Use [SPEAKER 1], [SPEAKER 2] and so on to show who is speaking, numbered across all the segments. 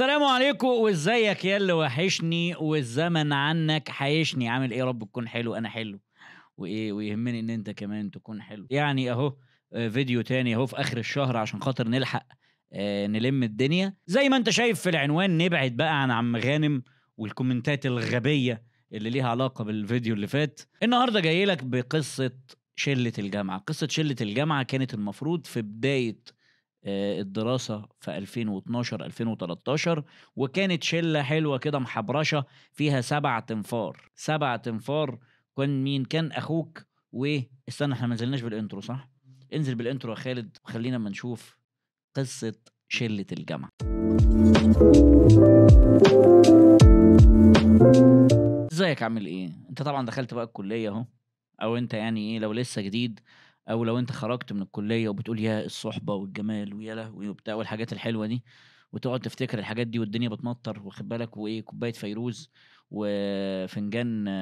[SPEAKER 1] السلام عليكم وازيك يا اللي وحشني والزمن عنك حيشني عامل ايه رب تكون حلو انا حلو وايه ويهمني ان انت كمان تكون حلو يعني اهو آه، فيديو تاني اهو في اخر الشهر عشان خاطر نلحق آه، نلم الدنيا زي ما انت شايف في العنوان نبعد بقى عن عم غانم والكومنتات الغبيه اللي ليها علاقه بالفيديو اللي فات النهارده جاي لك بقصه شله الجامعه قصه شله الجامعه كانت المفروض في بدايه آه، الدراسة في 2012 2013 وكانت شلة حلوة كده محبرشة فيها سبع تنفار سبع تنفار كان مين كان أخوك و استنى احنا ما نزلناش بالانترو صح؟ انزل بالانترو يا خالد وخلينا اما نشوف قصة شلة الجامعة ازيك عامل ايه؟ انت طبعا دخلت بقى الكلية اهو او انت يعني ايه لو لسه جديد او لو انت خرجت من الكليه وبتقول يا الصحبه والجمال ويا لهوي وبتاع والحاجات الحلوه دي وتقعد تفتكر الحاجات دي والدنيا بتمطر واخد بالك وايه كوبايه فيروز وفنجان ايه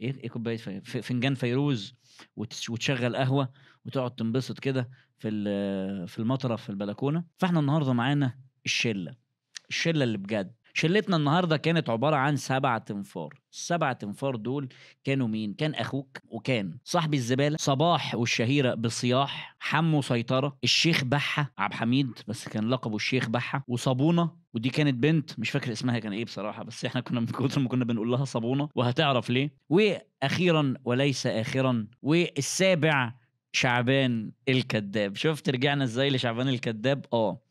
[SPEAKER 1] ايه كوبايه فنجان فيروز وتشغل قهوه وتقعد تنبسط كده في في المطره في البلكونه فاحنا النهارده معانا الشله الشله اللي بجد شلتنا النهارده كانت عباره عن سبع تنفار السبع تنفار دول كانوا مين كان اخوك وكان صاحب الزباله صباح والشهيره بصياح حمو سيطره الشيخ بحه عبد الحميد بس كان لقبه الشيخ بحه وصابونه ودي كانت بنت مش فاكر اسمها كان ايه بصراحه بس احنا كنا من كتر ما كنا بنقول لها صابونه وهتعرف ليه واخيرا وليس اخرا والسابع شعبان الكذاب شفت رجعنا ازاي لشعبان الكذاب اه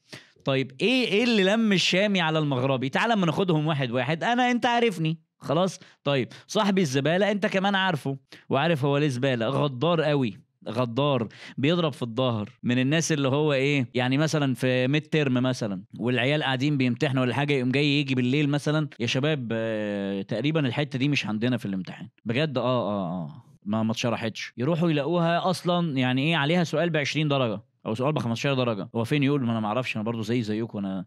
[SPEAKER 1] طيب ايه ايه اللي لم الشامي على المغربي تعال اما ناخدهم واحد واحد انا انت عارفني خلاص طيب صاحبي الزباله انت كمان عارفه وعارف هو ليه زباله غدار قوي غدار بيضرب في الظهر من الناس اللي هو ايه يعني مثلا في ميد ترم مثلا والعيال قاعدين بيمتحنوا ولا حاجه يقوم جاي يجي بالليل مثلا يا شباب آه تقريبا الحته دي مش عندنا في الامتحان بجد اه اه اه ما ما اتشرحتش يروحوا يلاقوها اصلا يعني ايه عليها سؤال ب 20 درجه او سؤال ب 15 درجه هو فين يقول ما انا ما اعرفش انا برضو زي زيكم انا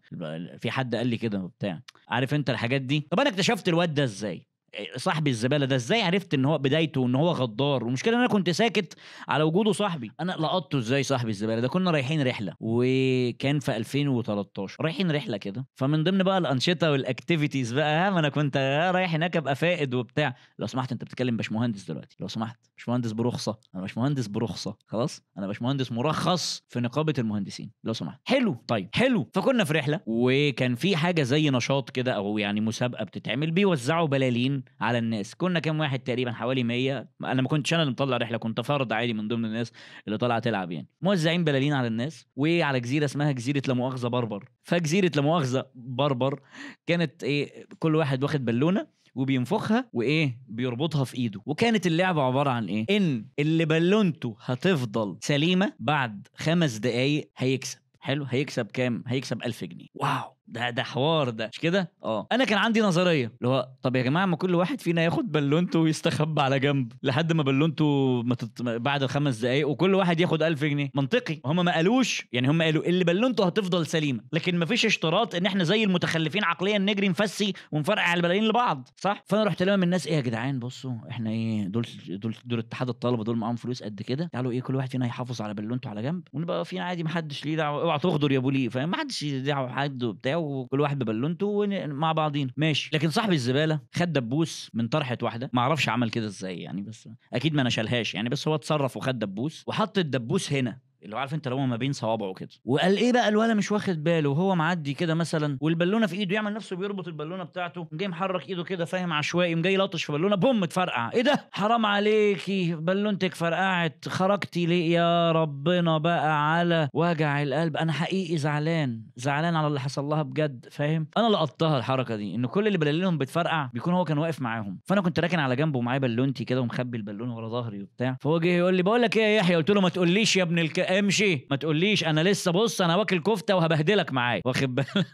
[SPEAKER 1] في حد قال لي كده وبتاع عارف انت الحاجات دي طب انا اكتشفت الواد ده ازاي صاحبي الزباله ده ازاي عرفت ان هو بدايته ان هو غدار ومشكله ان انا كنت ساكت على وجوده صاحبي انا لقطته ازاي صاحبي الزباله ده كنا رايحين رحله وكان في 2013 رايحين رحله كده فمن ضمن بقى الانشطه والاكتيفيتيز بقى ما انا كنت آه، رايح هناك ابقى فائد وبتاع لو سمحت انت بتتكلم باشمهندس دلوقتي لو سمحت باشمهندس برخصه انا باشمهندس برخصه خلاص انا باشمهندس مرخص في نقابه المهندسين لو سمحت حلو طيب حلو فكنا في رحله وكان في حاجه زي نشاط كده او يعني مسابقه بتتعمل بيوزعوا بلالين على الناس كنا كام واحد تقريبا حوالي 100 انا ما كنتش انا اللي مطلع رحله كنت فرد عادي من ضمن الناس اللي طالعه تلعب يعني موزعين بلالين على الناس وعلى جزيره اسمها جزيره لا مؤاخذه بربر فجزيره لا مؤاخذه بربر كانت ايه كل واحد واخد بالونه وبينفخها وايه بيربطها في ايده وكانت اللعبه عباره عن ايه ان اللي بالونته هتفضل سليمه بعد خمس دقايق هيكسب حلو هيكسب كام هيكسب ألف جنيه واو ده ده حوار ده مش كده اه انا كان عندي نظريه اللي هو طب يا جماعه ما كل واحد فينا ياخد بالونته ويستخبى على جنب لحد ما بالونته ما تت... بعد الخمس دقائق وكل واحد ياخد 1000 جنيه منطقي هم ما قالوش يعني هم قالوا اللي بالونته هتفضل سليمه لكن ما فيش اشتراط ان احنا زي المتخلفين عقليا نجري نفسي ونفرقع البلايين لبعض صح فانا رحت لهم الناس ايه يا جدعان بصوا احنا ايه دول دول دول اتحاد الطلبه دول معاهم فلوس قد كده تعالوا ايه كل واحد فينا يحافظ على بالونته على جنب ونبقى فينا عادي ما حدش ليه دعوه اوعى تغدر يا ابو ليه فاهم ما حدش ليه دعوه حد وبتاع وكل واحد ببلونته ومع بعضينا ماشي لكن صاحب الزباله خد دبوس من طرحه واحده ما اعرفش عمل كده ازاي يعني بس اكيد ما نشلهاش يعني بس هو اتصرف وخد دبوس وحط الدبوس هنا اللي هو عارف انت لو ما بين صوابعه كده وقال ايه بقى الولا مش واخد باله وهو معدي كده مثلا والبالونه في ايده يعمل نفسه بيربط البالونه بتاعته جاي محرك ايده كده فاهم عشوائي جاي لطش في بالونه بوم اتفرقع ايه ده حرام عليكي بالونتك فرقعت خرجتي ليه يا ربنا بقى على وجع القلب انا حقيقي زعلان زعلان على اللي حصل لها بجد فاهم انا لقطتها الحركه دي ان كل اللي بلالينهم بتفرقع بيكون هو كان واقف معاهم فانا كنت راكن على جنبه ومعايا بالونتي كده ومخبي البالونه ورا ظهري وبتاع فهو جه يقول لي بقول لك ايه يا يحيى قلت له ما تقوليش يا ابن الك... امشي ما تقوليش انا لسه بص انا واكل كفته وهبهدلك معايا واخد بالك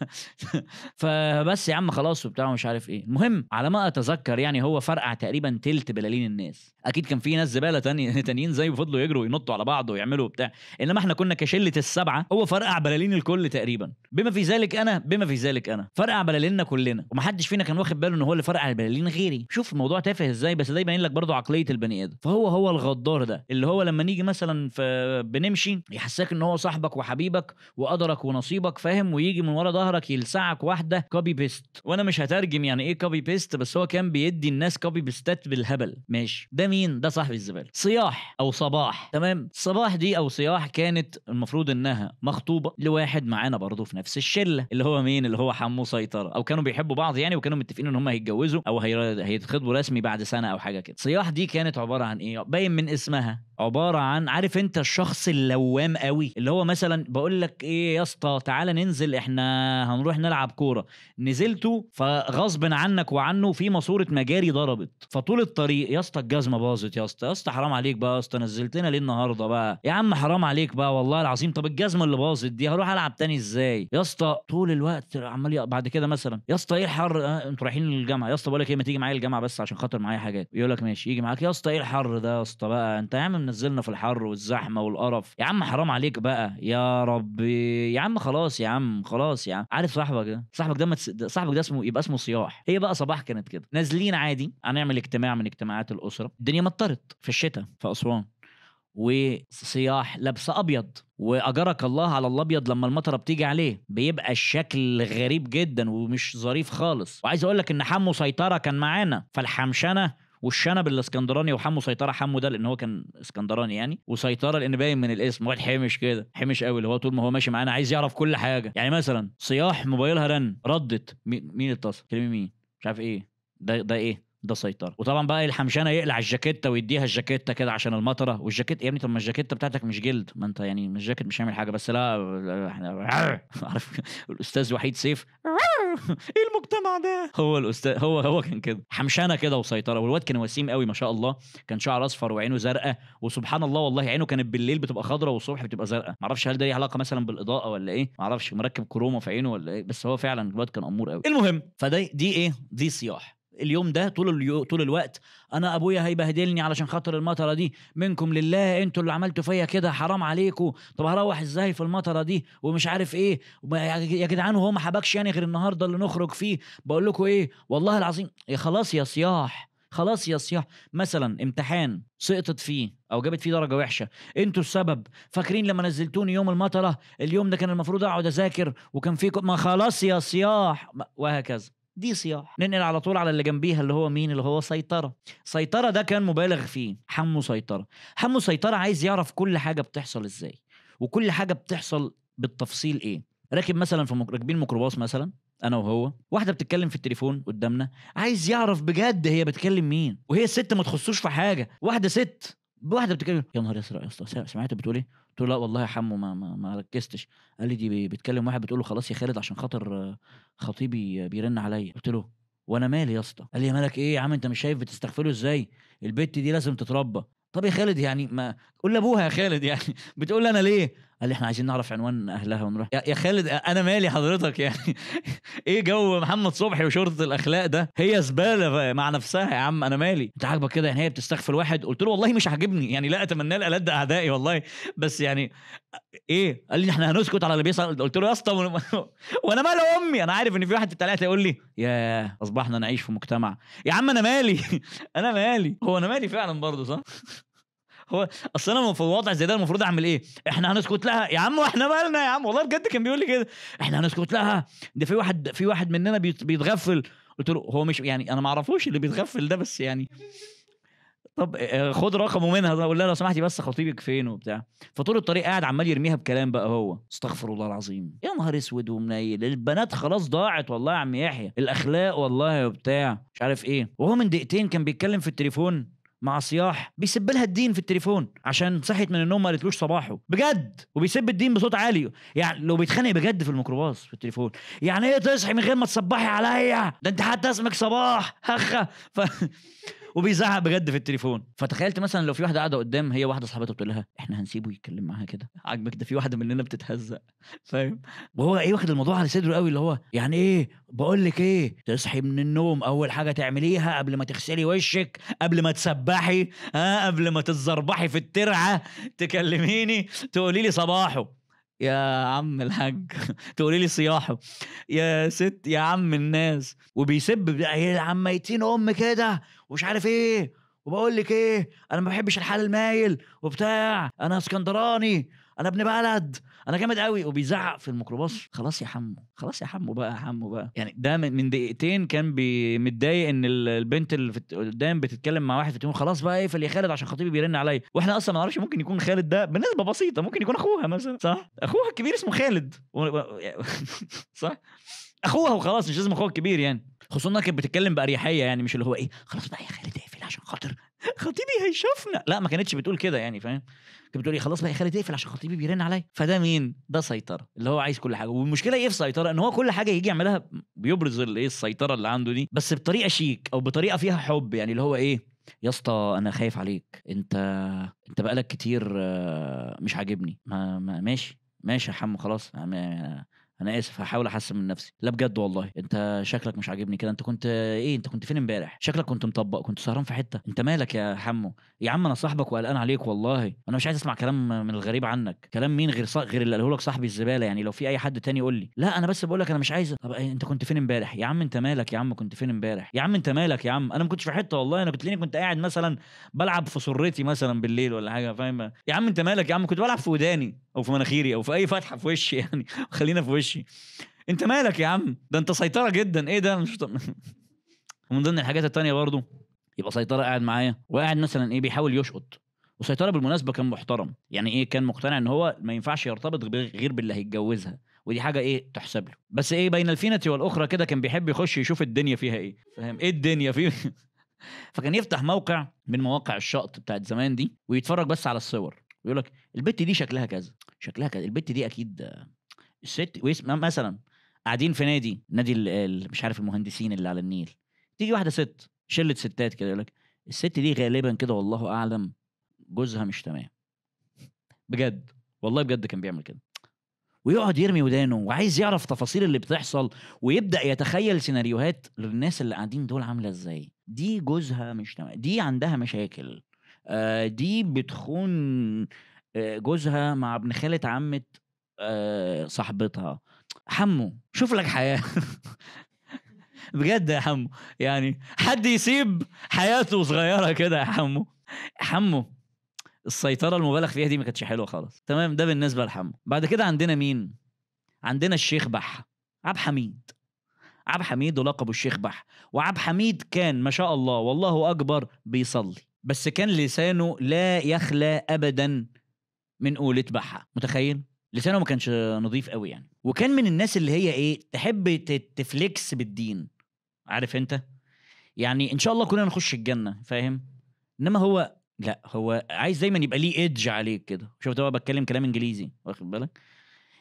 [SPEAKER 1] فبس يا عم خلاص وبتاع ومش عارف ايه المهم على ما اتذكر يعني هو فرقع تقريبا تلت بلالين الناس اكيد كان في ناس زباله تانيين تاني زيه فضلوا يجروا ينطوا على بعض ويعملوا بتاع انما احنا كنا كشله السبعه هو فرقع بلالين الكل تقريبا بما في ذلك انا بما في ذلك انا فرقع بلاليننا كلنا ومحدش فينا كان واخد باله ان هو اللي فرقع البلالين غيري شوف الموضوع تافه ازاي بس ده يبين لك برضه عقليه البني ادم فهو هو الغدار ده اللي هو لما نيجي مثلا في بنمشي ماشي يحسسك ان هو صاحبك وحبيبك وقدرك ونصيبك فاهم ويجي من ورا ظهرك يلسعك واحده كوبي بيست وانا مش هترجم يعني ايه كوبي بيست بس هو كان بيدي الناس كوبي بيستات بالهبل ماشي ده مين ده صاحب الزباله صياح او صباح تمام صباح دي او صياح كانت المفروض انها مخطوبه لواحد معانا برضه في نفس الشله اللي هو مين اللي هو حمو سيطره او كانوا بيحبوا بعض يعني وكانوا متفقين ان هم هيتجوزوا او هيتخطبوا رسمي بعد سنه او حاجه كده صياح دي كانت عباره عن ايه باين من اسمها عباره عن عارف انت الشخص اللي لوام قوي اللي هو مثلا بقول لك ايه يا اسطى تعالى ننزل احنا هنروح نلعب كوره نزلتوا فغصب عنك وعنه في ماسوره مجاري ضربت فطول الطريق يا اسطى الجزمه باظت يا اسطى يا اسطى حرام عليك بقى يا اسطى نزلتنا ليه النهارده بقى يا عم حرام عليك بقى والله العظيم طب الجزمه اللي باظت دي هروح العب تاني ازاي يا اسطى طول الوقت عمال بعد كده مثلا يا اسطى ايه الحر آه انتوا رايحين الجامعه يا اسطى بقول لك ايه ما تيجي معايا الجامعه بس عشان خاطر معايا حاجات يقول لك ماشي يجي معاك يا اسطى ايه الحر ده يا اسطى بقى انت يا عم منزلنا في الحر والزحمه والقرف يا عم حرام عليك بقى يا ربي يا عم خلاص يا عم خلاص يا عم عارف صاحبك ده صاحبك ده متس... صاحبك ده اسمه يبقى اسمه صياح هي بقى صباح كانت كده نازلين عادي هنعمل اجتماع من اجتماعات الاسره الدنيا مطرت في الشتاء في اسوان وصياح لابسه ابيض واجرك الله على الابيض لما المطره بتيجي عليه بيبقى الشكل غريب جدا ومش ظريف خالص وعايز اقول لك ان حمو سيطره كان معانا فالحمشنه والشنب الاسكندراني وحمو سيطره حمو ده لان هو كان اسكندراني يعني وسيطره لان باين من الاسم واحد حمش كده حمش قوي اللي هو طول ما هو ماشي معانا عايز يعرف كل حاجه يعني مثلا صياح موبايلها رن ردت مين اتصل كلمه مين مش عارف ايه ده ده ايه ده سيطره وطبعا بقى الحمشانه يقلع الجاكيته ويديها الجاكيته كده عشان المطره والجاكيت يا ابني طب ما الجاكيته بتاعتك مش جلد ما انت يعني مش جاكيت مش هيعمل حاجه بس لا احنا عارف الاستاذ وحيد سيف ايه المجتمع ده هو الاستاذ هو هو كان كده حمشانه كده وسيطره والواد كان وسيم قوي ما شاء الله كان شعره اصفر وعينه زرقاء وسبحان الله والله عينه كانت بالليل بتبقى خضراء والصبح بتبقى زرقاء ما اعرفش هل ده ليه علاقه مثلا بالاضاءه ولا ايه ما اعرفش مركب كروما في عينه ولا ايه بس هو فعلا الواد كان امور قوي المهم فدي دي ايه دي صياح اليوم ده طول اليو... طول الوقت انا ابويا هيبهدلني علشان خاطر المطره دي منكم لله انتوا اللي عملتوا فيا كده حرام عليكم طب هروح ازاي في المطره دي ومش عارف ايه يا جدعان وهو ما حبكش يعني غير النهارده اللي نخرج فيه بقول لكم ايه والله العظيم يا إيه خلاص يا صياح خلاص يا صياح مثلا امتحان سقطت فيه او جابت فيه درجه وحشه انتوا السبب فاكرين لما نزلتوني يوم المطره اليوم ده كان المفروض اقعد اذاكر وكان في ما خلاص يا صياح وهكذا دي صياح ننقل على طول على اللي جنبيها اللي هو مين اللي هو سيطره سيطره ده كان مبالغ فيه حمو سيطره حمو سيطره عايز يعرف كل حاجه بتحصل ازاي وكل حاجه بتحصل بالتفصيل ايه راكب مثلا في مك... راكبين ميكروباص مثلا انا وهو واحده بتتكلم في التليفون قدامنا عايز يعرف بجد هي بتكلم مين وهي الست ما تخصوش في حاجه واحده ست بواحده بتتكلم يا نهار اسرع يا اسطى سمعتها بتقول ايه؟ قلت له لا والله يا حمو ما, ما, ما ركزتش قال لي دي بتكلم واحد بتقول له خلاص يا خالد عشان خاطر خطيبي بيرن عليا قلت له وانا مالي يا اسطى قال لي مالك ايه يا عم انت مش شايف بتستغفله ازاي البت دي لازم تتربى طب يا خالد يعني ما قول لابوها يا خالد يعني بتقول انا ليه قال لي احنا عايزين نعرف عنوان اهلها ونروح يا خالد انا مالي حضرتك يعني ايه جو محمد صبحي وشرطه الاخلاق ده هي زباله مع نفسها يا عم انا مالي انت عاجبك كده يعني هي بتستغفر واحد قلت له والله مش عاجبني يعني لا اتمنى لها الد اعدائي والله بس يعني ايه قال لي احنا هنسكت على اللي بيحصل قلت له يا اسطى وانا مال امي انا عارف ان في واحد ثلاثه يقول لي يا اصبحنا نعيش في مجتمع يا عم انا مالي انا مالي هو انا مالي فعلا برضه صح هو اصل انا في وضع زي ده المفروض اعمل ايه؟ احنا هنسكت لها يا عم واحنا مالنا يا عم والله بجد كان بيقول لي كده احنا هنسكت لها ده في واحد في واحد مننا بيتغفل قلت له هو مش يعني انا ما اعرفوش اللي بيتغفل ده بس يعني طب آه، خد رقمه منها قول لها لو سمحتي بس خطيبك فين وبتاع فطول الطريق قاعد عمال يرميها بكلام بقى هو استغفر الله العظيم يا نهار اسود ومنيل البنات خلاص ضاعت والله يا عم يحيى الاخلاق والله وبتاع مش عارف ايه وهو من دقيقتين كان بيتكلم في التليفون مع صياح بيسب لها الدين في التليفون عشان صحيت من النوم ما قالتلوش صباحه بجد وبيسب الدين بصوت عالي يعني لو بيتخانق بجد في الميكروباص في التليفون يعني ايه تصحي من غير ما تصبحي عليا ده انت حتى اسمك صباح هخه ف... وبيزعق بجد في التليفون فتخيلت مثلا لو في واحده قاعده قدام هي واحده صاحبتها بتقول لها احنا هنسيبه يتكلم معاها كده عاجبك ده في واحده مننا بتتهزق فاهم وهو ايه واخد الموضوع على صدره قوي اللي هو يعني ايه بقول لك ايه تصحي من النوم اول حاجه تعمليها قبل ما تغسلي وشك قبل ما تسبحي ها قبل ما تتزربحي في الترعه تكلميني تقولي لي صباحه يا عم الحاج تقولي لي صياحه يا ست يا عم الناس وبيسب يا عم ميتين ام كده ومش عارف ايه وبقول لك ايه انا ما بحبش الحال المايل وبتاع انا اسكندراني انا ابن بلد انا جامد قوي وبيزعق في الميكروباص خلاص يا حمو خلاص يا حمو بقى يا حمو بقى يعني ده من دقيقتين كان متضايق ان البنت اللي قدام بتتكلم مع واحد فتقول خلاص بقى اقفل يا خالد عشان خطيبي بيرن عليا واحنا اصلا ما نعرفش ممكن يكون خالد ده بنسبه بسيطه ممكن يكون اخوها مثلا صح اخوها الكبير اسمه خالد صح اخوها وخلاص مش لازم اخوها الكبير يعني خصوصا انها كانت بتتكلم باريحيه يعني مش اللي هو ايه خلاص بقى يا خالد اقفل عشان خاطر خطيبي هيشوفنا لا ما كانتش بتقول كده يعني فاهم كانت بتقول ايه خلاص بقى يا خالد اقفل عشان خطيبي بيرن عليا فده مين ده سيطره اللي هو عايز كل حاجه والمشكله ايه في سيطره ان هو كل حاجه يجي يعملها بيبرز الايه السيطره اللي عنده دي بس بطريقه شيك او بطريقه فيها حب يعني اللي هو ايه يا اسطى انا خايف عليك انت انت بقالك كتير آه، مش عاجبني ما... ما ماشي ماشي يا حمو خلاص انا اسف هحاول احسن من نفسي لا بجد والله انت شكلك مش عاجبني كده انت كنت ايه انت كنت فين امبارح شكلك كنت مطبق كنت سهران في حته انت مالك يا حمو يا عم انا صاحبك وقلقان عليك والله انا مش عايز اسمع كلام من الغريب عنك كلام مين غير صح... غير اللي قاله لك صاحبي الزباله يعني لو في اي حد تاني يقول لي لا انا بس بقول لك انا مش عايز طب انت كنت فين امبارح يا عم انت مالك يا عم كنت فين امبارح يا عم انت مالك يا عم انا ما كنتش في حته والله انا كنت كنت قاعد مثلا بلعب في سرتي مثلا بالليل ولا حاجه فاهم يا عم انت مالك يا عم كنت بلعب في وداني او في مناخيري او في اي فتحه في وشي يعني خلينا في وشي وشي انت مالك يا عم ده انت سيطره جدا ايه ده مش ومن ضمن الحاجات التانية برضه يبقى سيطره قاعد معايا وقاعد مثلا ايه بيحاول يشقط وسيطره بالمناسبه كان محترم يعني ايه كان مقتنع ان هو ما ينفعش يرتبط غير باللي هيتجوزها ودي حاجه ايه تحسب له بس ايه بين الفينه والاخرى كده كان بيحب يخش يشوف الدنيا فيها ايه فاهم ايه الدنيا فيه فكان يفتح موقع من مواقع الشقط بتاعت زمان دي ويتفرج بس على الصور ويقول لك البت دي شكلها كذا شكلها كذا البت دي اكيد ست مثلا قاعدين في نادي نادي مش عارف المهندسين اللي على النيل تيجي واحده ست شله ستات كده يقول لك الست دي غالبا كده والله اعلم جوزها مش تمام بجد والله بجد كان بيعمل كده ويقعد يرمي ودانه وعايز يعرف تفاصيل اللي بتحصل ويبدا يتخيل سيناريوهات للناس اللي قاعدين دول عامله ازاي دي جوزها مش تمام دي عندها مشاكل آه، دي بتخون آه، جوزها مع ابن خاله عمه آه، صاحبتها حمو شوف لك حياه بجد يا حمو يعني حد يسيب حياته صغيره كده يا حمو حمو السيطره المبالغ فيها دي ما كانتش حلوه خالص تمام ده بالنسبه لحمو بعد كده عندنا مين عندنا الشيخ بح عبد حميد عبد حميد ولقبه الشيخ بح وعبد حميد كان ما شاء الله والله اكبر بيصلي بس كان لسانه لا يخلى ابدا من قولة بحة متخيل لسانه ما كانش نظيف قوي يعني وكان من الناس اللي هي ايه تحب تفليكس بالدين عارف انت يعني ان شاء الله كلنا نخش الجنه فاهم انما هو لا هو عايز دايما يبقى ليه ايدج عليك كده شوف هو بتكلم كلام انجليزي واخد بالك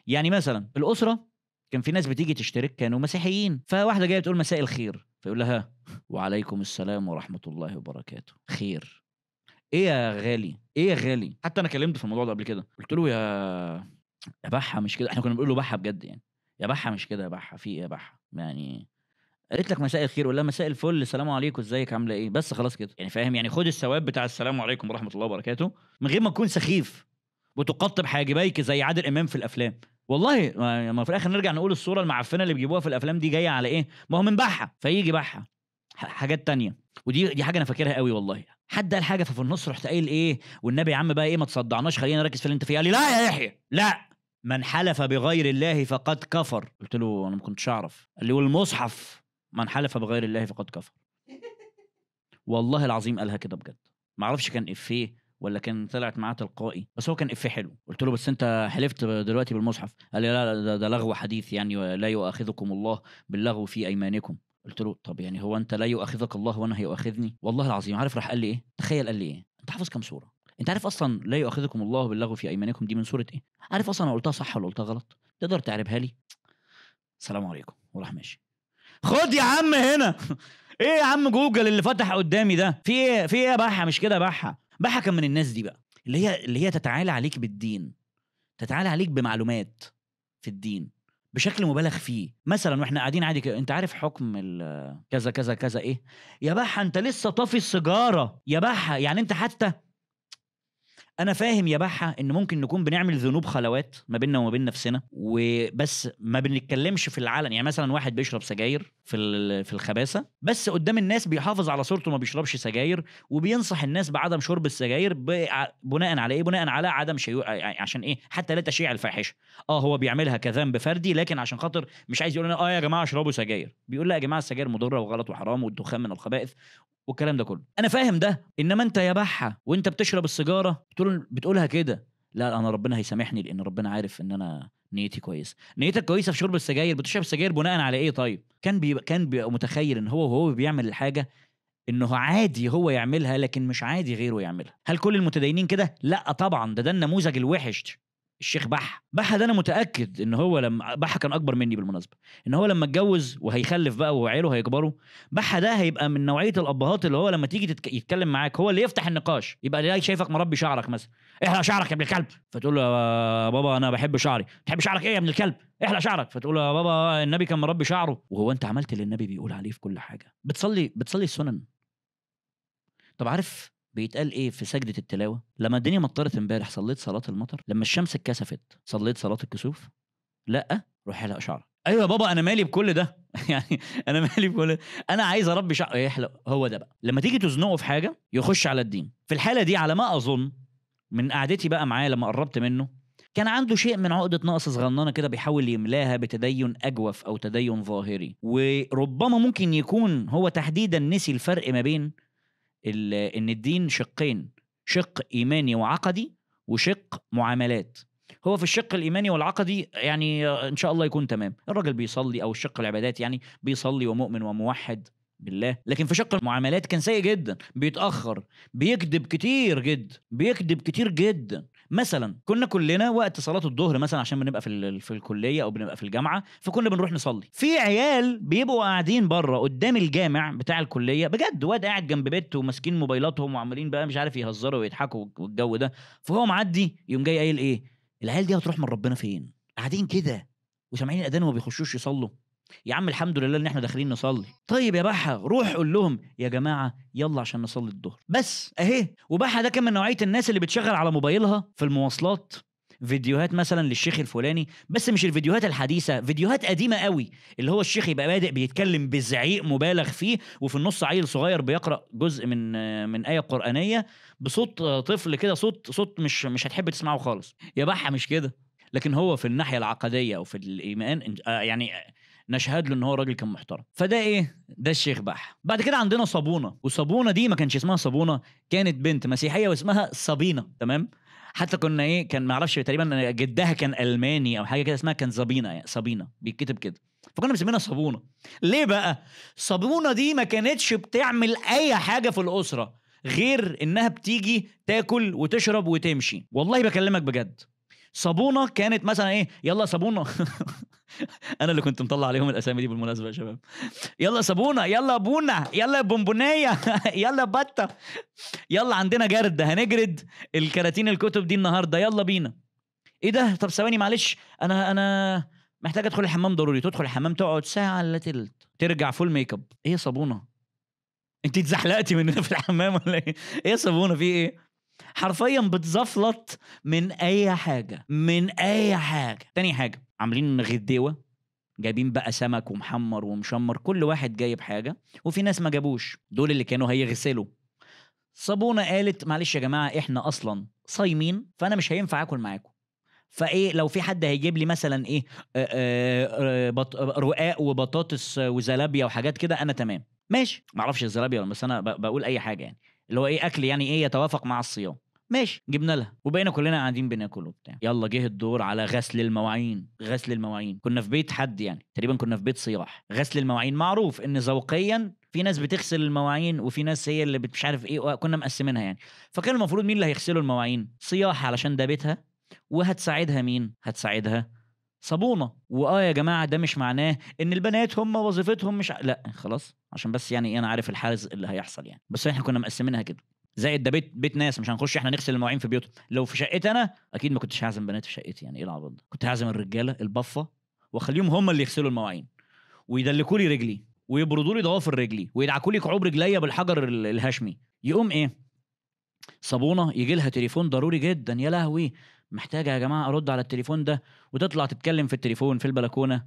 [SPEAKER 1] يعني مثلا الاسره كان في ناس بتيجي تشترك كانوا مسيحيين فواحده جايه تقول مساء الخير فيقول لها وعليكم السلام ورحمه الله وبركاته خير ايه يا غالي ايه يا غالي حتى انا كلمته في الموضوع ده قبل كده قلت له يا يا بحه مش كده احنا كنا بنقول له بحه بجد يعني يا بحه مش كده يا بحه في ايه يا بحه يعني قالت لك مساء الخير ولا مساء الفل السلام عليكم ازيك عامله ايه بس خلاص كده يعني فاهم يعني خد الثواب بتاع السلام عليكم ورحمه الله وبركاته من غير ما تكون سخيف وتقطب حاجبيك زي عادل امام في الافلام والله يعني ما في الاخر نرجع نقول الصوره المعفنه اللي بيجيبوها في الافلام دي جايه على ايه ما هو من بحه فيجي بحه حاجات تانية ودي دي حاجه انا فاكرها قوي والله حد قال حاجه ففي النص رحت قايل ايه والنبي يا عم بقى ايه ما تصدعناش خلينا نركز في اللي انت فيه قال لي لا يا يحيى لا من حلف بغير الله فقد كفر قلت له انا ما كنتش اعرف قال لي والمصحف من حلف بغير الله فقد كفر والله العظيم قالها كده بجد ما اعرفش كان افيه ولا كان طلعت معاه تلقائي بس هو كان افيه حلو قلت له بس انت حلفت دلوقتي بالمصحف قال لي لا ده, ده لغو حديث يعني لا يؤاخذكم الله باللغو في ايمانكم قلت له طب يعني هو انت لا يؤاخذك الله وانا هيؤاخذني والله العظيم عارف راح قال لي ايه تخيل قال لي ايه انت حافظ كام سوره انت عارف اصلا لا يؤاخذكم الله باللغو في ايمانكم دي من سوره ايه عارف اصلا انا قلتها صح ولا قلتها غلط تقدر تعربها لي السلام عليكم وراح ماشي خد يا عم هنا ايه يا عم جوجل اللي فتح قدامي ده في ايه في ايه يا بحه مش كده بحه بحه كان من الناس دي بقى اللي هي اللي هي تتعالى عليك بالدين تتعالى عليك بمعلومات في الدين بشكل مبالغ فيه مثلا واحنا قاعدين عادي كده انت عارف حكم كذا كذا كذا ايه يا بحه انت لسه طافي السيجاره يا بحه يعني انت حتى انا فاهم يا بحه ان ممكن نكون بنعمل ذنوب خلوات ما بيننا وما بين نفسنا وبس ما بنتكلمش في العلن يعني مثلا واحد بيشرب سجاير في في الخباثه بس قدام الناس بيحافظ على صورته ما بيشربش سجاير وبينصح الناس بعدم شرب السجاير بناء على ايه بناء على عدم شيوع عشان ايه حتى لا تشيع الفاحشه اه هو بيعملها كذنب فردي لكن عشان خاطر مش عايز يقول لنا اه يا جماعه اشربوا سجاير بيقول لا يا جماعه السجاير مضره وغلط وحرام والدخان من الخبائث والكلام ده كله انا فاهم ده انما انت يا بحه وانت بتشرب السيجاره بتقول بتقولها كده لا انا ربنا هيسامحني لان ربنا عارف ان انا نيتي كويسه نيتك كويسه في شرب السجاير بتشرب السجاير بناء على ايه طيب كان بي كان بيبقى متخيل ان هو وهو بيعمل الحاجه انه عادي هو يعملها لكن مش عادي غيره يعملها هل كل المتدينين كده لا طبعا ده ده النموذج الوحش الشيخ بحه بحه ده انا متاكد ان هو لما بحه كان اكبر مني بالمناسبه ان هو لما اتجوز وهيخلف بقى وعيله هيكبروا بحه ده هيبقى من نوعيه الابهات اللي هو لما تيجي تتك... يتكلم معاك هو اللي يفتح النقاش يبقى اللي شايفك مربي شعرك مثلا احلق شعرك يا ابن الكلب فتقول له يا بابا انا بحب شعري تحب شعرك ايه يا ابن الكلب احلق شعرك فتقول له يا بابا النبي كان مربي شعره وهو انت عملت اللي النبي بيقول عليه في كل حاجه بتصلي بتصلي السنن طب عارف بيتقال ايه في سجده التلاوه لما الدنيا مطرت امبارح صليت صلاه المطر لما الشمس اتكسفت صليت صلاه الكسوف لا روح احلق شعرك ايوه بابا انا مالي بكل ده يعني انا مالي بكل ده. انا عايز اربي شعر يحلق إيه، هو ده بقى لما تيجي تزنقه في حاجه يخش على الدين في الحاله دي على ما اظن من قعدتي بقى معاه لما قربت منه كان عنده شيء من عقدة نقص صغننة كده بيحاول يملاها بتدين أجوف أو تدين ظاهري وربما ممكن يكون هو تحديدا نسي الفرق ما بين ان الدين شقين شق ايماني وعقدي وشق معاملات هو في الشق الايماني والعقدي يعني ان شاء الله يكون تمام الراجل بيصلي او الشق العبادات يعني بيصلي ومؤمن وموحد بالله لكن في شق المعاملات كان سيء جدا بيتاخر بيكذب كتير جدا بيكذب كتير جدا مثلا كنا كلنا وقت صلاه الظهر مثلا عشان بنبقى في في الكليه او بنبقى في الجامعه فكنا بنروح نصلي في عيال بيبقوا قاعدين بره قدام الجامع بتاع الكليه بجد واد قاعد جنب بيته وماسكين موبايلاتهم وعمالين بقى مش عارف يهزروا ويضحكوا والجو ده فهو معدي يقوم جاي قايل ايه العيال دي هتروح من ربنا فين قاعدين كده وسامعين الاذان وما بيخشوش يصلوا يا عم الحمد لله ان احنا داخلين نصلي طيب يا بحة روح قول لهم يا جماعة يلا عشان نصلي الظهر بس اهي وبحة ده كان من نوعية الناس اللي بتشغل على موبايلها في المواصلات فيديوهات مثلا للشيخ الفلاني بس مش الفيديوهات الحديثه فيديوهات قديمه قوي اللي هو الشيخ يبقى بادئ بيتكلم بزعيق مبالغ فيه وفي النص عيل صغير بيقرا جزء من من ايه قرانيه بصوت طفل كده صوت صوت مش مش هتحب تسمعه خالص يا بحه مش كده لكن هو في الناحيه العقديه وفي الايمان آه، يعني نشهد له ان هو راجل كان محترم فده ايه ده الشيخ بح بعد كده عندنا صابونه وصابونه دي ما كانش اسمها صابونه كانت بنت مسيحيه واسمها صابينه تمام حتى كنا ايه كان معرفش تقريبا جدها كان الماني او حاجه كده اسمها كان صابينه يعني صابينه بيتكتب كده فكنا مسمينها صابونه ليه بقى صابونه دي ما كانتش بتعمل اي حاجه في الاسره غير انها بتيجي تاكل وتشرب وتمشي والله بكلمك بجد صابونه كانت مثلا ايه يلا صابونه انا اللي كنت مطلع عليهم الاسامي دي بالمناسبه يا شباب يلا صابونه يلا بونا يلا بونبونيه يلا بطه يلا عندنا جرد هنجرد الكراتين الكتب دي النهارده يلا بينا ايه ده طب ثواني معلش انا انا محتاج ادخل الحمام ضروري تدخل الحمام تقعد ساعه الا تلت ترجع فول ميك اب ايه صابونه انت اتزحلقتي من في الحمام ولا ايه ايه صابونه في ايه حرفيا بتزفلط من اي حاجه من اي حاجه تاني حاجه عاملين غديوه جايبين بقى سمك ومحمر ومشمر كل واحد جايب حاجه وفي ناس ما جابوش دول اللي كانوا هيغسلوا صابونه قالت معلش يا جماعه احنا اصلا صايمين فانا مش هينفع اكل معاكم فايه لو في حد هيجيب لي مثلا ايه آه، آه، آه، رقاق وبطاطس وزلابيا وحاجات كده انا تمام ماشي معرفش الزلابيا بس انا بقول اي حاجه يعني اللي هو ايه اكل يعني ايه يتوافق مع الصيام ماشي جبنا لها وبقينا كلنا قاعدين بناكل وبتاع يلا جه الدور على غسل المواعين غسل المواعين كنا في بيت حد يعني تقريبا كنا في بيت صياح غسل المواعين معروف ان ذوقيا في ناس بتغسل المواعين وفي ناس هي اللي مش عارف ايه كنا مقسمينها يعني فكان المفروض مين اللي هيغسلوا المواعين صياح علشان ده بيتها وهتساعدها مين هتساعدها صابونه واه يا جماعه ده مش معناه ان البنات هم وظيفتهم مش ع... لا خلاص عشان بس يعني إيه، انا عارف الحاز اللي هيحصل يعني بس احنا كنا مقسمينها كده زائد ده بيت بيت ناس مش هنخش احنا نغسل المواعين في بيوتهم لو في شقتي انا اكيد ما كنتش هعزم بنات في شقتي يعني ايه العبط ده كنت هعزم الرجاله البفه واخليهم هم اللي يغسلوا المواعين ويدلكوا لي رجلي ويبردوا لي ضوافر رجلي ويدعكوا لي كعوب رجليا بالحجر الهاشمي يقوم ايه صابونه يجي لها تليفون ضروري جدا يا لهوي محتاجه يا جماعه ارد على التليفون ده وتطلع تتكلم في التليفون في البلكونه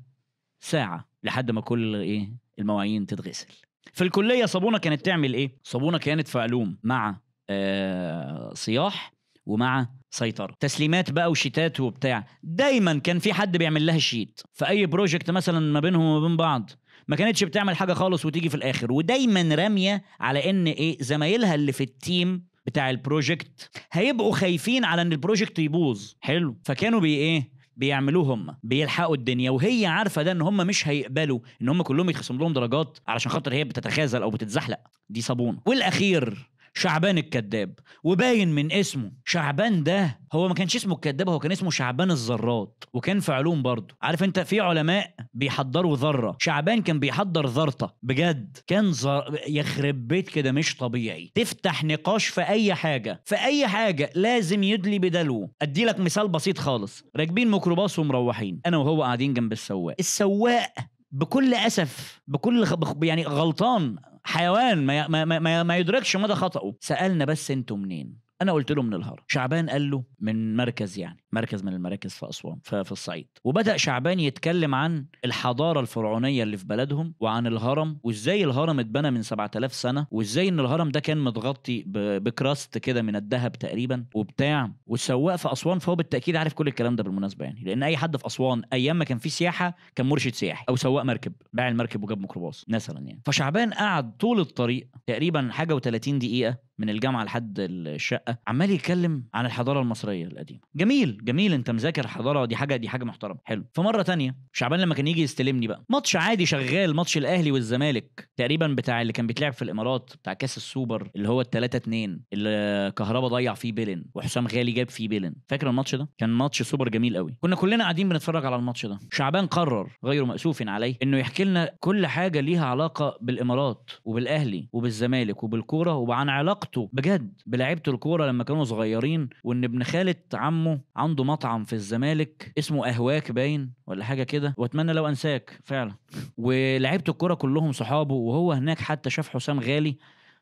[SPEAKER 1] ساعه لحد ما كل ايه المواعين تتغسل في الكليه صابونه كانت تعمل ايه صابونه كانت في علوم مع آه صياح ومع سيطره تسليمات بقى وشيتات وبتاع دايما كان في حد بيعمل لها شيت في اي بروجكت مثلا ما بينهم وما بين بعض ما كانتش بتعمل حاجه خالص وتيجي في الاخر ودايما راميه على ان ايه زمايلها اللي في التيم بتاع البروجكت هيبقوا خايفين على ان البروجكت يبوظ حلو فكانوا بي ايه بيعملوه هم بيلحقوا الدنيا وهي عارفه ده ان هم مش هيقبلوا ان هم كلهم يتخصم لهم درجات علشان خاطر هي بتتخاذل او بتتزحلق دي صابونه والاخير شعبان الكذاب وباين من اسمه شعبان ده هو ما كانش اسمه الكذاب هو كان اسمه شعبان الذرات وكان في علوم برضه عارف انت في علماء بيحضروا ذره شعبان كان بيحضر ذرته بجد كان زر... يخرب بيت كده مش طبيعي تفتح نقاش في اي حاجه في اي حاجه لازم يدلي بدلو ادي لك مثال بسيط خالص راكبين ميكروباص ومروحين انا وهو قاعدين جنب السواق السواق بكل اسف بكل يعني غلطان حيوان ما, ما, ما, ما يدركش مدى خطأه سألنا بس انتوا منين انا قلت له من الهرم شعبان قال له من مركز يعني مركز من المراكز في اسوان في الصعيد وبدا شعبان يتكلم عن الحضاره الفرعونيه اللي في بلدهم وعن الهرم وازاي الهرم اتبنى من 7000 سنه وازاي ان الهرم ده كان متغطي بكراست كده من الذهب تقريبا وبتاع والسواق في اسوان فهو بالتاكيد عارف كل الكلام ده بالمناسبه يعني لان اي حد في اسوان ايام ما كان في سياحه كان مرشد سياحي او سواق مركب باع المركب وجاب ميكروباص مثلا يعني فشعبان قعد طول الطريق تقريبا حاجه و30 دقيقه من الجامعه لحد الشقه عمال يتكلم عن الحضاره المصريه القديمه جميل جميل انت مذاكر الحضاره دي حاجه دي حاجه محترمه حلو فمره تانية شعبان لما كان يجي يستلمني بقى ماتش عادي شغال ماتش الاهلي والزمالك تقريبا بتاع اللي كان بيتلعب في الامارات بتاع كاس السوبر اللي هو ال 3 2 اللي كهربا ضيع فيه بيلن وحسام غالي جاب فيه بيلن فاكر الماتش ده كان ماتش سوبر جميل قوي كنا كلنا قاعدين بنتفرج على الماتش ده شعبان قرر غير مأسوف عليه انه يحكي لنا كل حاجه ليها علاقه بالامارات وبالاهلي وبالزمالك وبالكوره وعن علاقه علاقته بجد بلعيبه الكوره لما كانوا صغيرين وان ابن خاله عمه عنده مطعم في الزمالك اسمه اهواك باين ولا حاجه كده واتمنى لو انساك فعلا ولعيبه الكوره كلهم صحابه وهو هناك حتى شاف حسام غالي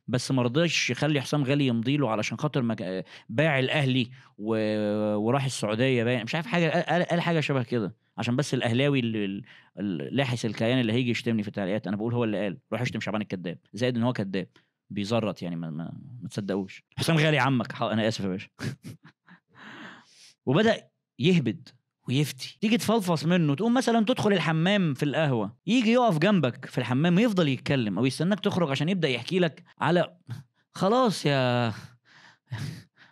[SPEAKER 1] بس ما رضاش يخلي حسام غالي يمضي له علشان خاطر مج... باع الاهلي و... وراح السعوديه باع مش عارف حاجه قال حاجه شبه كده عشان بس الاهلاوي اللي لاحس الكيان اللي هيجي يشتمني في التعليقات انا بقول هو اللي قال روح اشتم شعبان الكذاب زائد ان هو كذاب بيزرط يعني ما, ما, ما تصدقوش حسام غالي عمك انا اسف يا باشا وبدا يهبد ويفتي تيجي تفلفص منه تقوم مثلا تدخل الحمام في القهوه يجي يقف جنبك في الحمام يفضل يتكلم او يستناك تخرج عشان يبدا يحكي لك على خلاص يا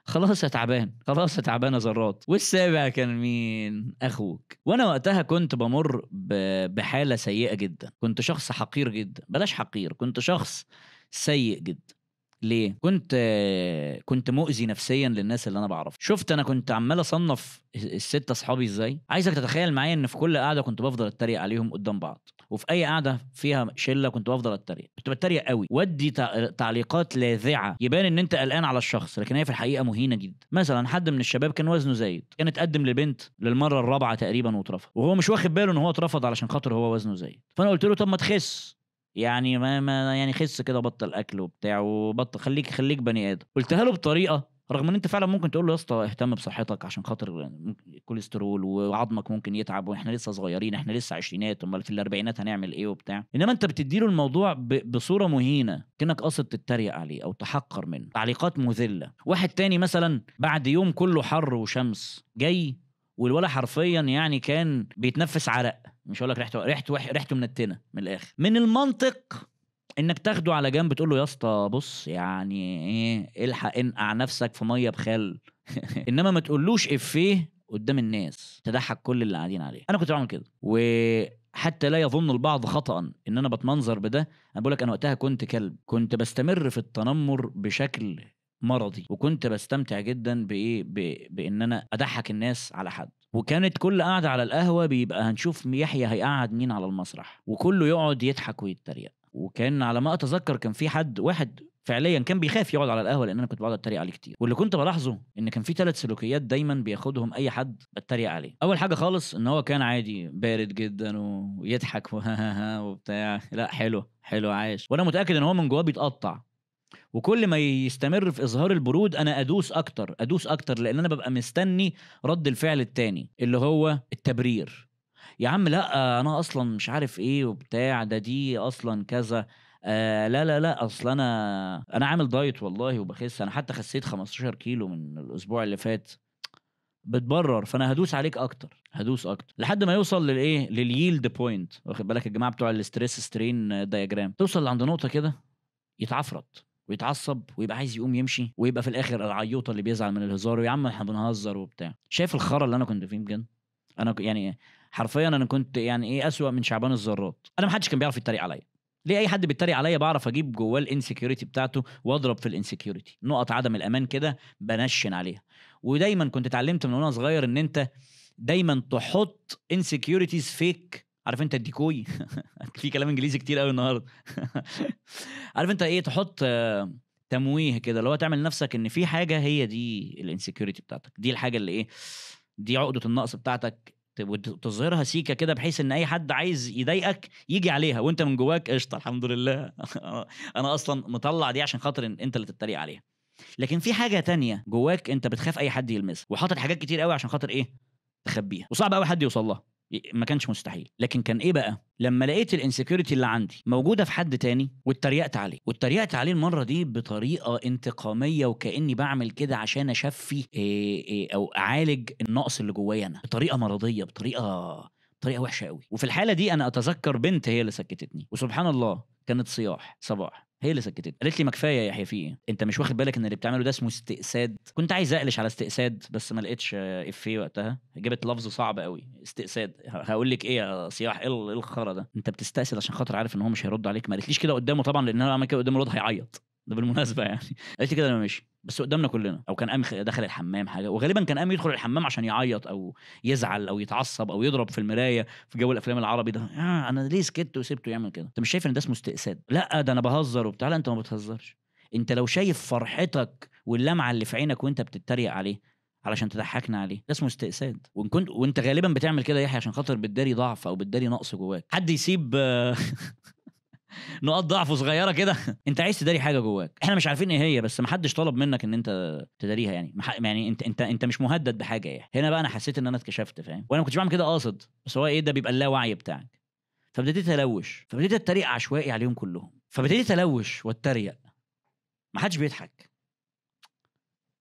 [SPEAKER 1] خلاص يا تعبان خلاص يا تعبان يا زرات والسابع كان مين اخوك وانا وقتها كنت بمر ب... بحاله سيئه جدا كنت شخص حقير جدا بلاش حقير كنت شخص سيء جدا ليه؟ كنت كنت مؤذي نفسيا للناس اللي انا بعرفها، شفت انا كنت عمال اصنف الست اصحابي ازاي؟ عايزك تتخيل معايا ان في كل قعده كنت بفضل اتريق عليهم قدام بعض، وفي اي قعده فيها شله كنت بفضل اتريق، كنت بتريق قوي، وادي تعليقات لاذعه يبان ان انت قلقان على الشخص لكن هي في الحقيقه مهينه جدا، مثلا حد من الشباب كان وزنه زايد، كان اتقدم لبنت للمره الرابعه تقريبا واترفض، وهو مش واخد باله ان هو اترفض علشان خاطر هو وزنه زايد، فانا قلت له طب ما تخس، يعني ما, ما يعني خس كده بطل اكل وبتاع وبطل خليك خليك بني ادم قلتها له بطريقه رغم ان انت فعلا ممكن تقول له يا اسطى اهتم بصحتك عشان خاطر الكوليسترول وعظمك ممكن يتعب واحنا لسه صغيرين احنا لسه عشرينات امال في الاربعينات هنعمل ايه وبتاع انما انت بتديله الموضوع بصوره مهينه كانك قاصد تتريق عليه او تحقر منه تعليقات مذله واحد تاني مثلا بعد يوم كله حر وشمس جاي والولا حرفيا يعني كان بيتنفس عرق مش هقول لك ريحته ريحته وح... ريحته منتنه من الاخر من المنطق انك تاخده على جنب تقول له يا اسطى بص يعني ايه الحق انقع نفسك في ميه بخل انما ما تقولوش افيه قدام الناس تضحك كل اللي قاعدين عليه انا كنت بعمل كده وحتى لا يظن البعض خطا ان انا بتمنظر بده انا بقول لك انا وقتها كنت كلب كنت بستمر في التنمر بشكل مرضي وكنت بستمتع جدا بايه ب... بان انا اضحك الناس على حد وكانت كل قعده على القهوه بيبقى هنشوف يحيى هيقعد مين على المسرح وكله يقعد يضحك ويتريق وكان على ما اتذكر كان في حد واحد فعليا كان بيخاف يقعد على القهوه لان انا كنت بقعد اتريق عليه كتير واللي كنت بلاحظه ان كان في ثلاث سلوكيات دايما بياخدهم اي حد بتريق عليه اول حاجه خالص ان هو كان عادي بارد جدا ويضحك وبتاع لا حلو حلو عايش وانا متاكد ان هو من جواه بيتقطع وكل ما يستمر في اظهار البرود انا ادوس اكتر ادوس اكتر لان انا ببقى مستني رد الفعل التاني اللي هو التبرير يا عم لا انا اصلا مش عارف ايه وبتاع ده دي اصلا كذا آه لا لا لا اصل انا انا عامل دايت والله وبخس انا حتى خسيت 15 كيلو من الاسبوع اللي فات بتبرر فانا هدوس عليك اكتر هدوس اكتر لحد ما يوصل للايه لليلد بوينت واخد بالك يا جماعه بتوع الاستريس سترين دايجرام توصل لعند نقطه كده يتعفرط ويتعصب ويبقى عايز يقوم يمشي ويبقى في الاخر العيوطه اللي بيزعل من الهزار ويا عم احنا بنهزر وبتاع شايف الخرا اللي انا كنت فيه بجد انا يعني حرفيا انا كنت يعني ايه اسوأ من شعبان الذرات انا ما حدش كان بيعرف يتريق عليا ليه اي حد بيتريق عليا بعرف اجيب جواه الانسكيورتي بتاعته واضرب في الانسكيورتي نقط عدم الامان كده بنشن عليها ودايما كنت اتعلمت من وانا صغير ان انت دايما تحط انسكيورتيز فيك عارف انت الديكوي في كلام انجليزي كتير قوي النهارده عارف انت ايه تحط آه، تمويه كده اللي هو تعمل نفسك ان في حاجه هي دي الانسكيورتي بتاعتك دي الحاجه اللي ايه دي عقده النقص بتاعتك وتظهرها سيكه كده بحيث ان اي حد عايز يضايقك يجي عليها وانت من جواك قشطه الحمد لله انا اصلا مطلع دي عشان خاطر إن انت اللي تتريق عليها لكن في حاجه تانية جواك انت بتخاف اي حد يلمسها وحاطط حاجات كتير قوي عشان خاطر ايه تخبيها وصعب قوي حد يوصل لها ما كانش مستحيل لكن كان ايه بقى لما لقيت الانسكيورتي اللي عندي موجوده في حد تاني واتريقت عليه واتريقت عليه المره دي بطريقه انتقاميه وكاني بعمل كده عشان اشفي إيه إيه او اعالج النقص اللي جوايا انا بطريقه مرضيه بطريقه بطريقه وحشه قوي وفي الحاله دي انا اتذكر بنت هي اللي سكتتني وسبحان الله كانت صياح صباح هي اللي سكتتني قالت لي ما كفايه يا يحيى في إيه؟ انت مش واخد بالك ان اللي بتعمله ده اسمه استئساد كنت عايز اقلش على استئساد بس ما لقيتش افيه وقتها جابت لفظ صعب قوي استئساد هقول لك ايه يا صياح إيه, ايه الخرا ده انت بتستأسد عشان خاطر عارف ان هو مش هيرد عليك ما قالتليش كده قدامه طبعا لان انا لو عملت كده قدامه الواد هيعيط ده بالمناسبه يعني قالت لي كده انا ماشي بس قدامنا كلنا او كان قام دخل الحمام حاجه وغالبا كان قام يدخل الحمام عشان يعيط او يزعل او يتعصب او يضرب في المرايه في جو الافلام العربي ده آه انا ليه سكت وسبته يعمل كده انت مش شايف ان ده اسمه استئساد لا ده انا بهزر وبتاع لا انت ما بتهزرش انت لو شايف فرحتك واللمعه اللي في عينك وانت بتتريق عليه علشان تضحكنا عليه ده اسمه استئساد وان كنت وانت غالبا بتعمل كده يحيى عشان خاطر بتداري ضعف او بتداري نقص جواك حد يسيب نقط ضعفه صغيره كده انت عايز تداري حاجه جواك احنا مش عارفين ايه هي بس ما حدش طلب منك ان انت تداريها يعني مح... يعني انت انت انت مش مهدد بحاجه يعني هنا بقى انا حسيت ان انا اتكشفت فاهم وانا ما كنتش بعمل كده قاصد بس هو ايه ده بيبقى اللاوعي بتاعك فابتديت الوش فابتديت اتريق عشوائي عليهم كلهم فابتديت الوش واتريق ما حدش بيضحك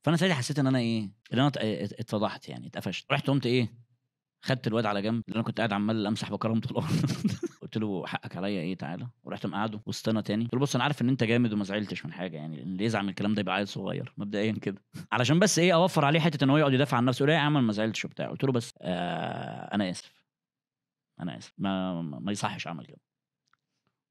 [SPEAKER 1] فانا ساعتها حسيت ان انا ايه ان انا اتفضحت يعني اتقفشت رحت قمت ايه خدت الواد على جنب اللي انا كنت قاعد عمال امسح بكرامته الارض قلت له حقك عليا ايه تعالى ورحت مقعده وسطنا تاني قلت له بص انا عارف ان انت جامد وما زعلتش من حاجه يعني اللي يزعل من الكلام ده يبقى عيل صغير مبدئيا كده علشان بس ايه اوفر عليه حته ان هو يقعد يدافع عن نفسه لي يا عم ما زعلتش وبتاع قلت له بس آه انا اسف انا اسف ما ما يصحش اعمل كده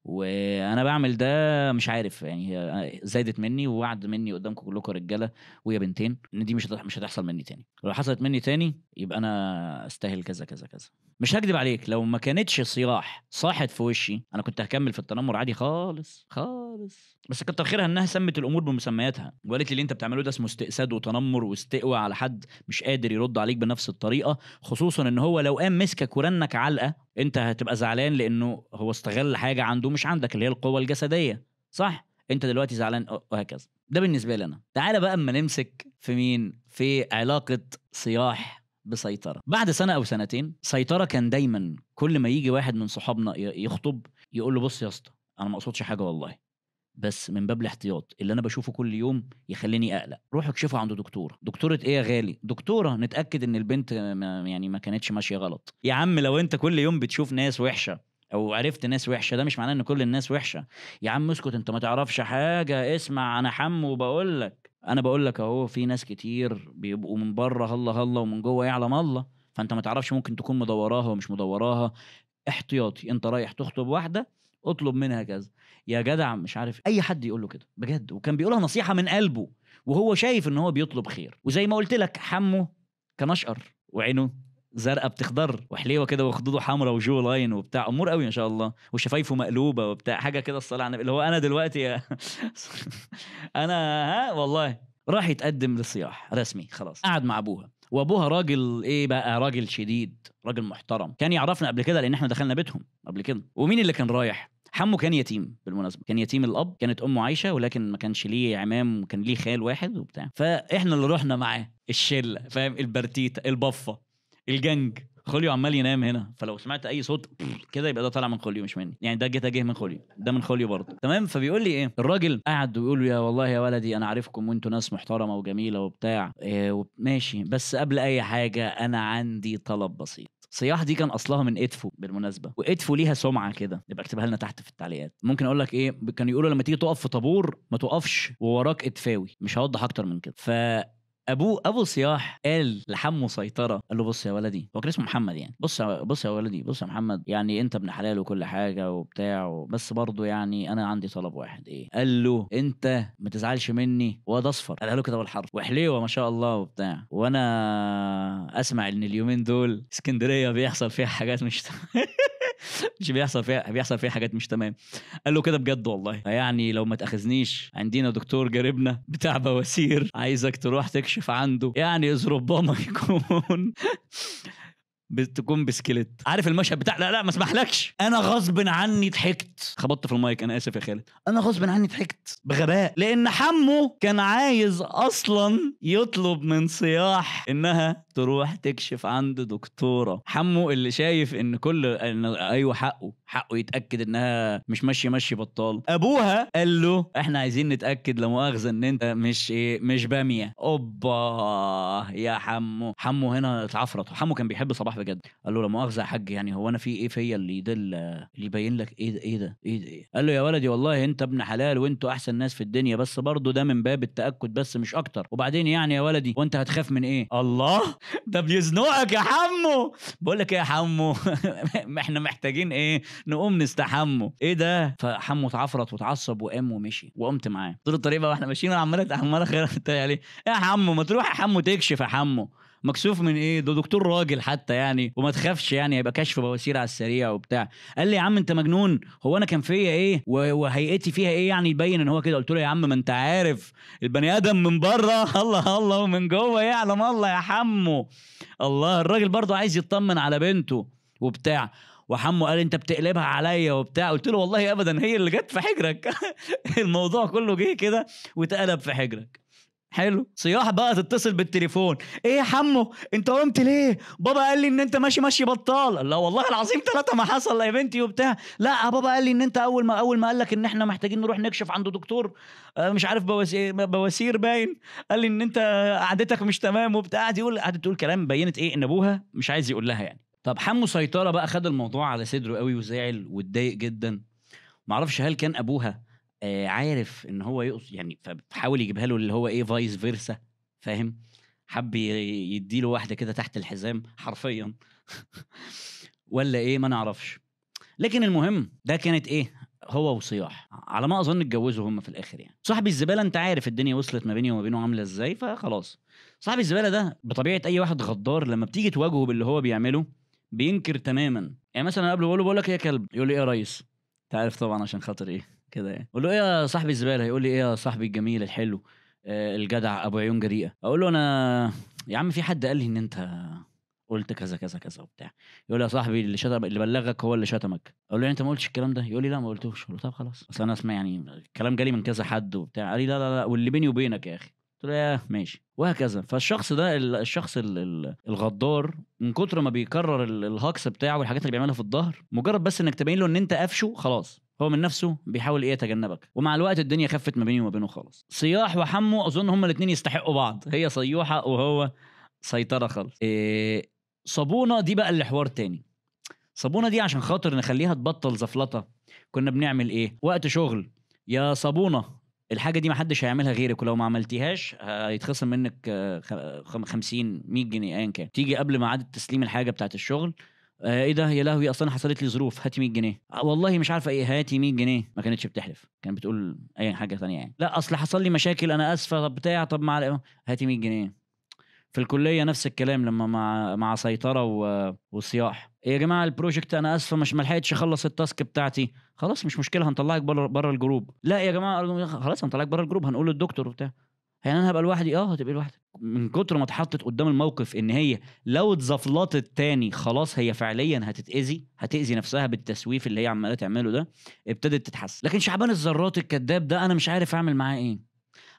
[SPEAKER 1] وانا بعمل ده مش عارف يعني هي زادت مني ووعد مني قدامكم كلكم رجاله ويا بنتين ان دي مش مش هتحصل مني تاني لو حصلت مني تاني يبقى انا استاهل كذا كذا كذا مش هكدب عليك لو ما كانتش صياح صاحت في وشي انا كنت هكمل في التنمر عادي خالص خالص بس كتر خيرها انها سمت الامور بمسمياتها وقالت لي اللي انت بتعمله ده اسمه استئساد وتنمر واستقوى على حد مش قادر يرد عليك بنفس الطريقه خصوصا ان هو لو قام مسكك ورنك علقه انت هتبقى زعلان لانه هو استغل حاجه عنده مش عندك اللي هي القوه الجسديه صح انت دلوقتي زعلان وهكذا ده بالنسبه لي انا تعالى بقى اما نمسك في مين في علاقه صياح بسيطره بعد سنه او سنتين سيطره كان دايما كل ما يجي واحد من صحابنا يخطب يقول له بص يا اسطى انا ما اقصدش حاجه والله بس من باب الاحتياط اللي انا بشوفه كل يوم يخليني اقلق روح اكشفه عند دكتوره دكتوره ايه يا غالي دكتوره نتاكد ان البنت ما يعني ما كانتش ماشيه غلط يا عم لو انت كل يوم بتشوف ناس وحشه او عرفت ناس وحشه ده مش معناه ان كل الناس وحشه يا عم اسكت انت ما تعرفش حاجه اسمع انا حم وبقول لك انا بقول لك اهو في ناس كتير بيبقوا من بره هلا هلا ومن جوه يعلم الله فانت ما تعرفش ممكن تكون مدوراها ومش مدوراها احتياطي انت رايح تخطب واحده اطلب منها كذا يا جدع مش عارف اي حد يقول له كده بجد وكان بيقولها نصيحه من قلبه وهو شايف ان هو بيطلب خير وزي ما قلت لك حمه كان اشقر وعينه زرقاء بتخضر وحليوه كده وخدوده حمراء وجو لاين وبتاع امور قوي ان شاء الله وشفايفه مقلوبه وبتاع حاجه كده الصلاه على النبي اللي هو انا دلوقتي انا ها والله راح يتقدم للصياح رسمي خلاص قعد مع ابوها وابوها راجل ايه بقى راجل شديد راجل محترم كان يعرفنا قبل كده لان احنا دخلنا بيتهم قبل كده ومين اللي كان رايح حمو كان يتيم بالمناسبه كان يتيم الاب كانت امه عايشه ولكن ما كانش ليه عمام وكان ليه خال واحد وبتاع فاحنا اللي رحنا معاه الشله فاهم البرتيتا البفه الجنج خوليو عمال ينام هنا فلو سمعت اي صوت كده يبقى ده طالع من خوليو مش مني يعني ده جه جه من خوليو ده من خوليو برضه تمام فبيقول لي ايه الراجل قعد ويقول له يا والله يا ولدي انا عارفكم وانتوا ناس محترمه وجميله وبتاع إيه وماشي بس قبل اي حاجه انا عندي طلب بسيط صياح دي كان اصلها من ادفو بالمناسبه وادفو ليها سمعه كده يبقى اكتبها لنا تحت في التعليقات ممكن اقول لك ايه كانوا يقولوا لما تيجي تقف في طابور ما تقفش ووراك ادفاوي مش هوضح اكتر من كده ف ابوه ابو صياح قال لحمه سيطره قال له بص يا ولدي هو كان اسمه محمد يعني بص بص يا ولدي بص يا محمد يعني انت ابن حلال وكل حاجه وبتاع بس برضه يعني انا عندي طلب واحد ايه قال له انت ما تزعلش مني واد اصفر قالها له كده بالحرف وحليوه ما شاء الله وبتاع وانا اسمع ان اليومين دول اسكندريه بيحصل فيها حاجات مش مش بيحصل فيها بيحصل فيها حاجات مش تمام قال له كده بجد والله يعني لو ما تاخذنيش عندنا دكتور جاربنا بتاع بواسير عايزك تروح تكشف عنده يعني اذ ربما يكون بتكون بسكليت عارف المشهد بتاع لا لا ما اسمحلكش انا غصب عني ضحكت خبطت في المايك انا اسف يا خالد انا غصب عني ضحكت بغباء لان حمو كان عايز اصلا يطلب من صياح انها تروح تكشف عند دكتوره حمو اللي شايف ان كل إن ايوه حقه حقه يتاكد انها مش ماشيه ماشي بطال ابوها قال له احنا عايزين نتاكد لا مؤاخذه ان انت مش ايه مش باميه اوبا يا حمو حمو هنا اتعفرت وحمو كان بيحب صباح بجد قال له لا مؤاخذه يا حاج يعني هو انا في ايه فيا اللي يدل اللي يبين لك ايه, إيه ده ايه ده ايه ده إيه؟ قال له يا ولدي والله انت ابن حلال وانتوا احسن ناس في الدنيا بس برضه ده من باب التاكد بس مش اكتر وبعدين يعني يا ولدي وانت هتخاف من ايه الله ده بيزنقك يا حمو بقول لك ايه يا حمو احنا محتاجين ايه نقوم نستحمو ايه ده فحمو اتعفرت واتعصب وقام ومشي وقمت معاه طول الطريق بقى واحنا ماشيين عمال عمال اخيرا عليه يا حمو ما تروح يا حمو تكشف يا حمو مكسوف من ايه ده دكتور راجل حتى يعني وما تخافش يعني هيبقى كشف بواسير على السريع وبتاع قال لي يا عم انت مجنون هو انا كان فيا ايه وهيئتي فيها ايه يعني يبين ان هو كده قلت له يا عم ما انت عارف البني ادم من بره الله الله ومن جوه يعلم الله يا حمو الله الراجل برضه عايز يطمن على بنته وبتاع وحمو قال انت بتقلبها عليا وبتاع قلت له والله ابدا هي اللي جت في حجرك الموضوع كله جه كده واتقلب في حجرك حلو صياح بقى تتصل بالتليفون ايه يا حمو انت قمت ليه بابا قال لي ان انت ماشي ماشي بطال لا والله العظيم ثلاثه ما حصل يا بنتي وبتاع لا بابا قال لي ان انت اول ما اول ما قال لك ان احنا محتاجين نروح نكشف عند دكتور آه، مش عارف بواسير, باين قال لي ان انت قعدتك مش تمام وبتاع دي يقول قعدت تقول كلام بينت ايه ان ابوها مش عايز يقول لها يعني طب حمو سيطره بقى خد الموضوع على صدره قوي وزعل واتضايق جدا معرفش هل كان ابوها آه عارف ان هو يقصد يعني فحاول يجيبها له اللي هو ايه فايس فيرسا فاهم حب يديله واحده كده تحت الحزام حرفيا ولا ايه ما نعرفش لكن المهم ده كانت ايه هو وصياح على ما اظن اتجوزوا هم في الاخر يعني صاحب الزباله انت عارف الدنيا وصلت ما بيني وما بينه عامله ازاي فخلاص صاحب الزباله ده بطبيعه اي واحد غدار لما بتيجي تواجهه باللي هو بيعمله بينكر تماما يعني مثلا قبله بقول له بقول لك ايه يا كلب يقول لي ايه يا ريس انت عارف طبعا عشان خاطر ايه كده يعني اقول له ايه يا صاحبي الزباله يقول لي ايه يا صاحبي الجميل الحلو آه، الجدع ابو عيون جريئه اقول له انا يا عم في حد قال لي ان انت قلت كذا كذا كذا وبتاع يقول لي يا صاحبي اللي شتم اللي بلغك هو اللي شتمك اقول له يعني انت ما قلتش الكلام ده يقول لي لا ما قلتوش قلت له طب خلاص اصل انا اسمع يعني الكلام جالي من كذا حد وبتاع قال لي لا لا لا واللي بيني وبينك يا اخي قلت له ياه ماشي وهكذا فالشخص ده الشخص الغدار من كتر ما بيكرر الهاكس بتاعه والحاجات اللي بيعملها في الظهر مجرد بس انك تبين له ان انت قفشه خلاص هو من نفسه بيحاول ايه يتجنبك ومع الوقت الدنيا خفت ما بيني وما بينه خالص صياح وحمو اظن هما الاثنين يستحقوا بعض هي صيوحه وهو سيطره خالص إيه صابونه دي بقى اللي حوار تاني صابونه دي عشان خاطر نخليها تبطل زفلطه كنا بنعمل ايه وقت شغل يا صابونه الحاجه دي محدش هيعملها غيرك ولو ما عملتيهاش هيتخصم منك 50 آه، 100 جنيه ايا كان تيجي قبل ميعاد تسليم الحاجه بتاعت الشغل آه ايه ده يا لهوي اصلا حصلت لي ظروف هاتي 100 جنيه آه، والله مش عارفه ايه هاتي 100 جنيه ما كانتش بتحلف كانت بتقول اي حاجه ثانيه يعني لا اصل حصل لي مشاكل انا اسفه طب بتاع طب مع إيه؟ هاتي 100 جنيه في الكليه نفس الكلام لما مع مع سيطره و... وصياح إيه يا جماعه البروجكت انا اسفه مش ما لحقتش اخلص التاسك بتاعتي خلاص مش مشكله هنطلعك بره بره الجروب لا يا جماعه خلاص هنطلعك بره الجروب هنقول للدكتور وبتاع يعني انا هبقى لوحدي اه هتبقى لوحدك من كتر ما اتحطت قدام الموقف ان هي لو اتزفلطت تاني خلاص هي فعليا هتتاذي هتاذي نفسها بالتسويف اللي هي عماله تعمله ده ابتدت تتحسن لكن شعبان الذرات الكذاب ده انا مش عارف اعمل معاه ايه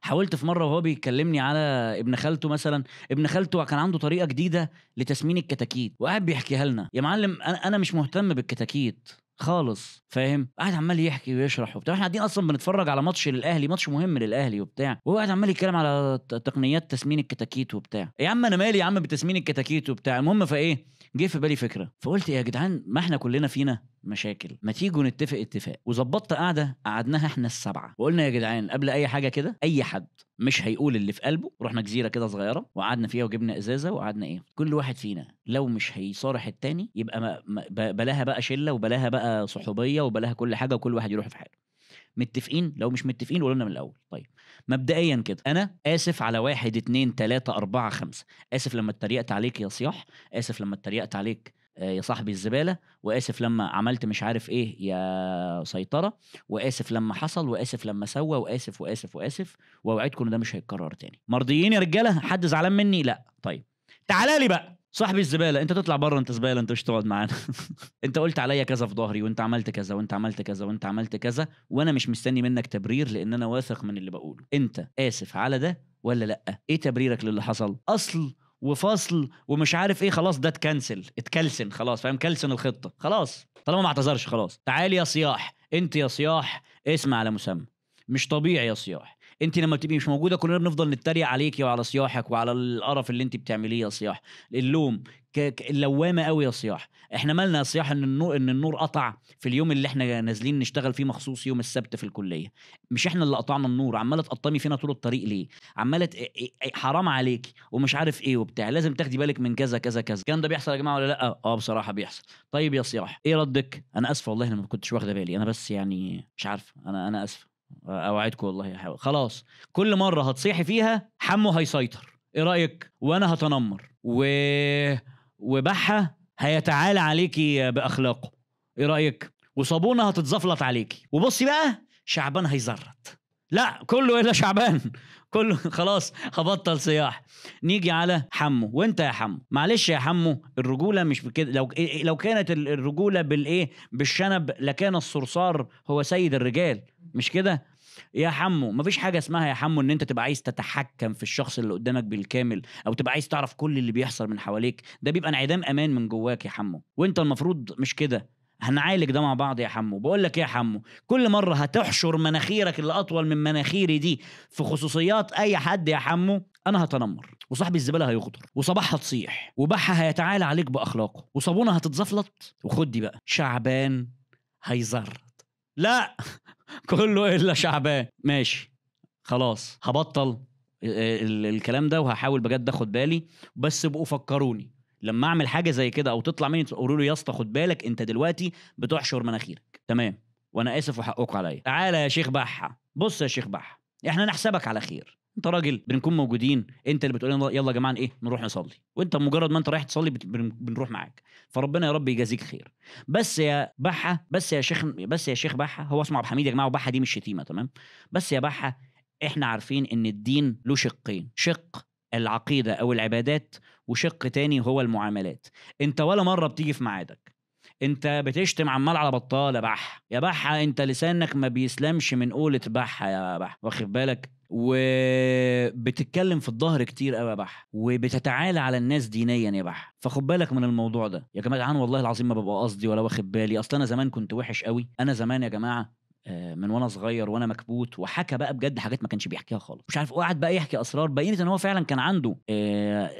[SPEAKER 1] حاولت في مره وهو بيكلمني على ابن خالته مثلا ابن خالته كان عنده طريقه جديده لتسمين الكتاكيت وقاعد بيحكيها لنا يا معلم انا مش مهتم بالكتاكيت خالص فاهم قاعد عمال يحكي ويشرح وبتاع احنا قاعدين اصلا بنتفرج على ماتش للاهلي ماتش مهم للاهلي وبتاع وهو قاعد عمال يتكلم على تقنيات تسمين الكتاكيت وبتاع يا عم انا مالي يا عم بتسمين الكتاكيت وبتاع المهم فايه جه في بالي فكره فقلت إيه يا جدعان ما احنا كلنا فينا مشاكل ما تيجوا نتفق اتفاق وظبطت قعده قعدناها احنا السبعه وقلنا يا جدعان قبل اي حاجه كده اي حد مش هيقول اللي في قلبه رحنا جزيره كده صغيره وقعدنا فيها وجبنا ازازه وقعدنا ايه كل واحد فينا لو مش هيصارح التاني يبقى ما بلاها بقى شله وبلاها بقى صحوبيه وبلاها كل حاجه وكل واحد يروح في حاله متفقين لو مش متفقين قولوا لنا من الاول طيب مبدئيا كده انا اسف على واحد اتنين تلاته اربعه خمسه اسف لما اتريقت عليك يا صياح اسف لما اتريقت عليك آه، يا صاحبي الزباله واسف لما عملت مش عارف ايه يا سيطره واسف لما حصل واسف لما سوى واسف واسف واسف واوعدكم ان ده مش هيتكرر تاني مرضيين يا رجاله حد زعلان مني لا طيب تعالى لي بقى صاحبي الزباله انت تطلع بره انت زباله انت مش تقعد معانا انت قلت عليا كذا في ظهري وانت عملت كذا وانت عملت كذا وانت عملت كذا وانا مش مستني منك تبرير لان انا واثق من اللي بقوله انت اسف على ده ولا لا ايه تبريرك للي حصل اصل وفصل ومش عارف ايه خلاص ده اتكنسل اتكلسن خلاص فاهم كلسن الخطه خلاص طالما ما اعتذرش خلاص تعالي يا صياح انت يا صياح اسمع على مسمى مش طبيعي يا صياح انت لما بتبقي مش موجوده كلنا بنفضل نتريق عليكي وعلى صياحك وعلى القرف اللي انت بتعمليه يا صياح اللوم اللوامه قوي يا صياح احنا مالنا يا صياح ان النور ان النور قطع في اليوم اللي احنا نازلين نشتغل فيه مخصوص يوم السبت في الكليه مش احنا اللي قطعنا النور عماله تقطمي فينا طول الطريق ليه عماله إيه، إيه، حرام عليكي ومش عارف ايه وبتاع لازم تاخدي بالك من كذا كذا كذا الكلام ده بيحصل يا جماعه ولا لا اه بصراحه بيحصل طيب يا صياح ايه ردك انا اسف والله انا ما كنتش واخده بالي انا بس يعني مش عارف انا انا اسف اوعدكم والله حاول. خلاص كل مره هتصيحي فيها حمو هيسيطر ايه رايك وانا هتنمر و وبحه هيتعالى عليكي باخلاقه ايه رايك وصابونه هتتزفلط عليكي وبصي بقى شعبان هيزرط لا كله الا شعبان كله خلاص هبطل صياح نيجي على حمو وانت يا حمو معلش يا حمو الرجوله مش بكده لو إيه، إيه، لو كانت الرجوله بالايه بالشنب لكان الصرصار هو سيد الرجال مش كده يا حمو مفيش حاجه اسمها يا حمو ان انت تبقى عايز تتحكم في الشخص اللي قدامك بالكامل او تبقى عايز تعرف كل اللي بيحصل من حواليك ده بيبقى انعدام امان من جواك يا حمو وانت المفروض مش كده هنعالج ده مع بعض يا حمو بقول لك يا حمو كل مره هتحشر مناخيرك اللي اطول من مناخيري دي في خصوصيات اي حد يا حمو انا هتنمر وصاحب الزباله هيغدر وصباحها هتصيح وبحها هيتعالى عليك باخلاقه وصابونه هتتزفلط وخد دي بقى شعبان هيزرط لا كله الا شعبان ماشي خلاص هبطل آه، الكلام ده وهحاول بجد اخد بالي بس بقوا فكروني لما اعمل حاجه زي كده او تطلع مني تقولوا لي يا اسطى خد بالك انت دلوقتي بتحشر مناخيرك تمام وانا اسف وحقكم عليا تعالى يا شيخ بحه بص يا شيخ بحه احنا نحسبك على خير انت راجل بنكون موجودين انت اللي بتقول يلا يا جماعه ايه نروح نصلي وانت مجرد ما انت رايح تصلي بنروح معاك فربنا يا رب يجازيك خير بس يا بحه بس يا شيخ بس يا شيخ بحه هو اسمه عبد الحميد يا جماعه وبحه دي مش شتيمه تمام بس يا بحه احنا عارفين ان الدين له شقين شق العقيده او العبادات وشق تاني هو المعاملات انت ولا مره بتيجي في ميعادك انت بتشتم عمال على بطاله بح يا بحه انت لسانك ما بيسلمش من قوله بحه يا بحه واخد بالك وبتتكلم في الظهر كتير قوي يا بح وبتتعالى على الناس دينيا يا بح فخد بالك من الموضوع ده يا جماعه والله العظيم ما ببقى قصدي ولا واخد بالي اصل انا زمان كنت وحش قوي انا زمان يا جماعه آه، من وانا صغير وانا مكبوت وحكى بقى بجد حاجات ما كانش بيحكيها خالص مش عارف قعد بقى يحكي اسرار بينت ان هو فعلا كان عنده آه،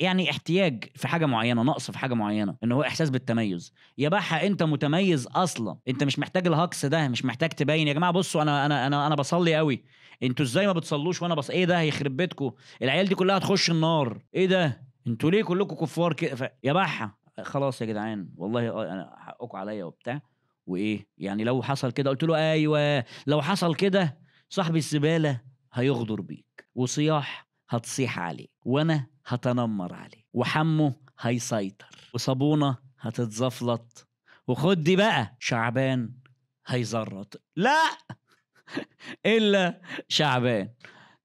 [SPEAKER 1] يعني احتياج في حاجه معينه نقص في حاجه معينه ان هو احساس بالتميز يا بحا انت متميز اصلا انت مش محتاج الهكس ده مش محتاج تبين يا جماعه بصوا انا انا انا انا بصلي قوي انتوا ازاي ما بتصلوش وانا بص ايه ده هيخرب بيتكم العيال دي كلها هتخش النار ايه ده انتوا ليه كلكم كفار كده ف... يا بحه خلاص يا جدعان والله انا آه، يعني حقكم عليا وبتاع وايه يعني لو حصل كده قلت له ايوه لو حصل كده صاحب الزباله هيغدر بيك وصياح هتصيح عليه وانا هتنمر عليه وحمه هيسيطر وصابونه هتتزفلط وخد دي بقى شعبان هيزرط لا إلا شعبان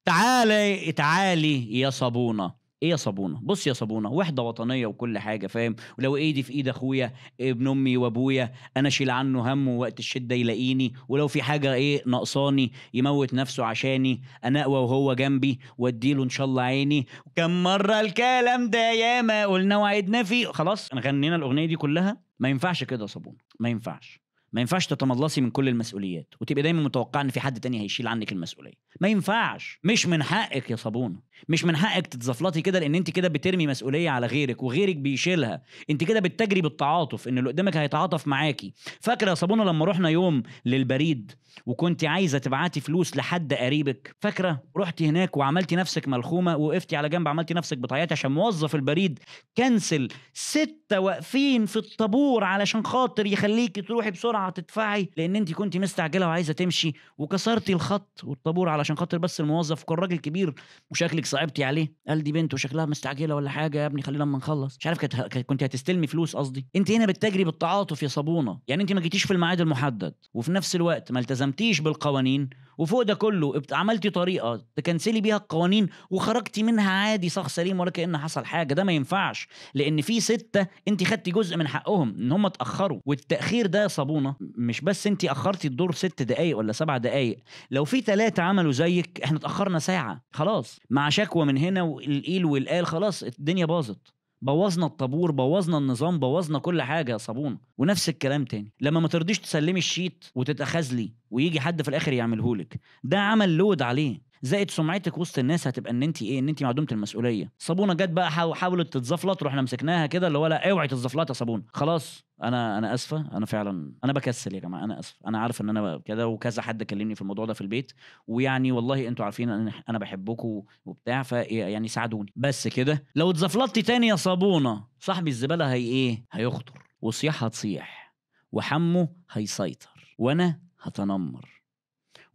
[SPEAKER 1] تعالي تعالي يا صابونه ايه يا صابونه بص يا صابونه وحده وطنيه وكل حاجه فاهم ولو ايدي في ايد اخويا ابن امي وابويا انا اشيل عنه هم وقت الشده يلاقيني ولو في حاجه ايه ناقصاني يموت نفسه عشاني انا اقوى وهو جنبي واديله ان شاء الله عيني كم مره الكلام ده ياما قلنا وعدنا فيه خلاص غنينا الاغنيه دي كلها ما ينفعش كده يا صابونه ما ينفعش ما ينفعش تتملصي من كل المسؤوليات وتبقي دايما متوقعه ان في حد تاني هيشيل عنك المسؤوليه ما ينفعش مش من حقك يا صابونه مش من حقك تتزفلطي كده لان انت كده بترمي مسؤوليه على غيرك وغيرك بيشيلها انت كده بتجري بالتعاطف ان اللي قدامك هيتعاطف معاكي فاكره يا صابونه لما رحنا يوم للبريد وكنت عايزه تبعتي فلوس لحد قريبك فاكره رحتي هناك وعملتي نفسك ملخومه وقفتي على جنب عملتي نفسك بتعيطي عشان موظف البريد كنسل سته واقفين في الطابور علشان خاطر يخليكي تروحي بسرعه تدفعي لان انت كنت مستعجله وعايزه تمشي وكسرتي الخط والطابور علشان خاطر بس الموظف كان راجل كبير وشكلك صعبتي عليه قال دي بنت وشكلها مستعجله ولا حاجه يا ابني خلينا اما نخلص مش عارف كنت هتستلمي فلوس قصدي انت هنا بتجري بالتعاطف يا صابونه يعني انت ما جيتيش في الميعاد المحدد وفي نفس الوقت ما التزمتيش بالقوانين وفوق ده كله عملتي طريقه تكنسلي بيها القوانين وخرجتي منها عادي صح سليم ولا كان حصل حاجه ده ما ينفعش لان في سته انت خدتي جزء من حقهم ان هم اتاخروا والتاخير ده صابونه مش بس انت اخرتي الدور ست دقائق ولا سبع دقائق لو في ثلاثه عملوا زيك احنا اتاخرنا ساعه خلاص مع شكوى من هنا والقيل والقال خلاص الدنيا باظت بوظنا الطابور بوظنا النظام بوظنا كل حاجه يا صابونه ونفس الكلام تاني لما ما ترضيش تسلمي الشيت وتتاخذ ويجي حد في الاخر يعملهولك ده عمل لود عليه زائد سمعتك وسط الناس هتبقى ان انت ايه ان انت معدومه المسؤوليه صابونه جت بقى حاولت تتزفلط رحنا مسكناها كده اللي هو لا اوعي تتزفلط يا صابونه خلاص انا انا اسفه انا فعلا انا بكسل يا جماعه انا اسف انا عارف ان انا كده وكذا حد كلمني في الموضوع ده في البيت ويعني والله انتوا عارفين ان انا بحبكم وبتاع إيه، يعني ساعدوني بس كده لو اتزفلطتي تاني يا صابونه صاحبي الزباله هي ايه هيخطر وصيحه هتصيح وحمه هيسيطر وانا هتنمر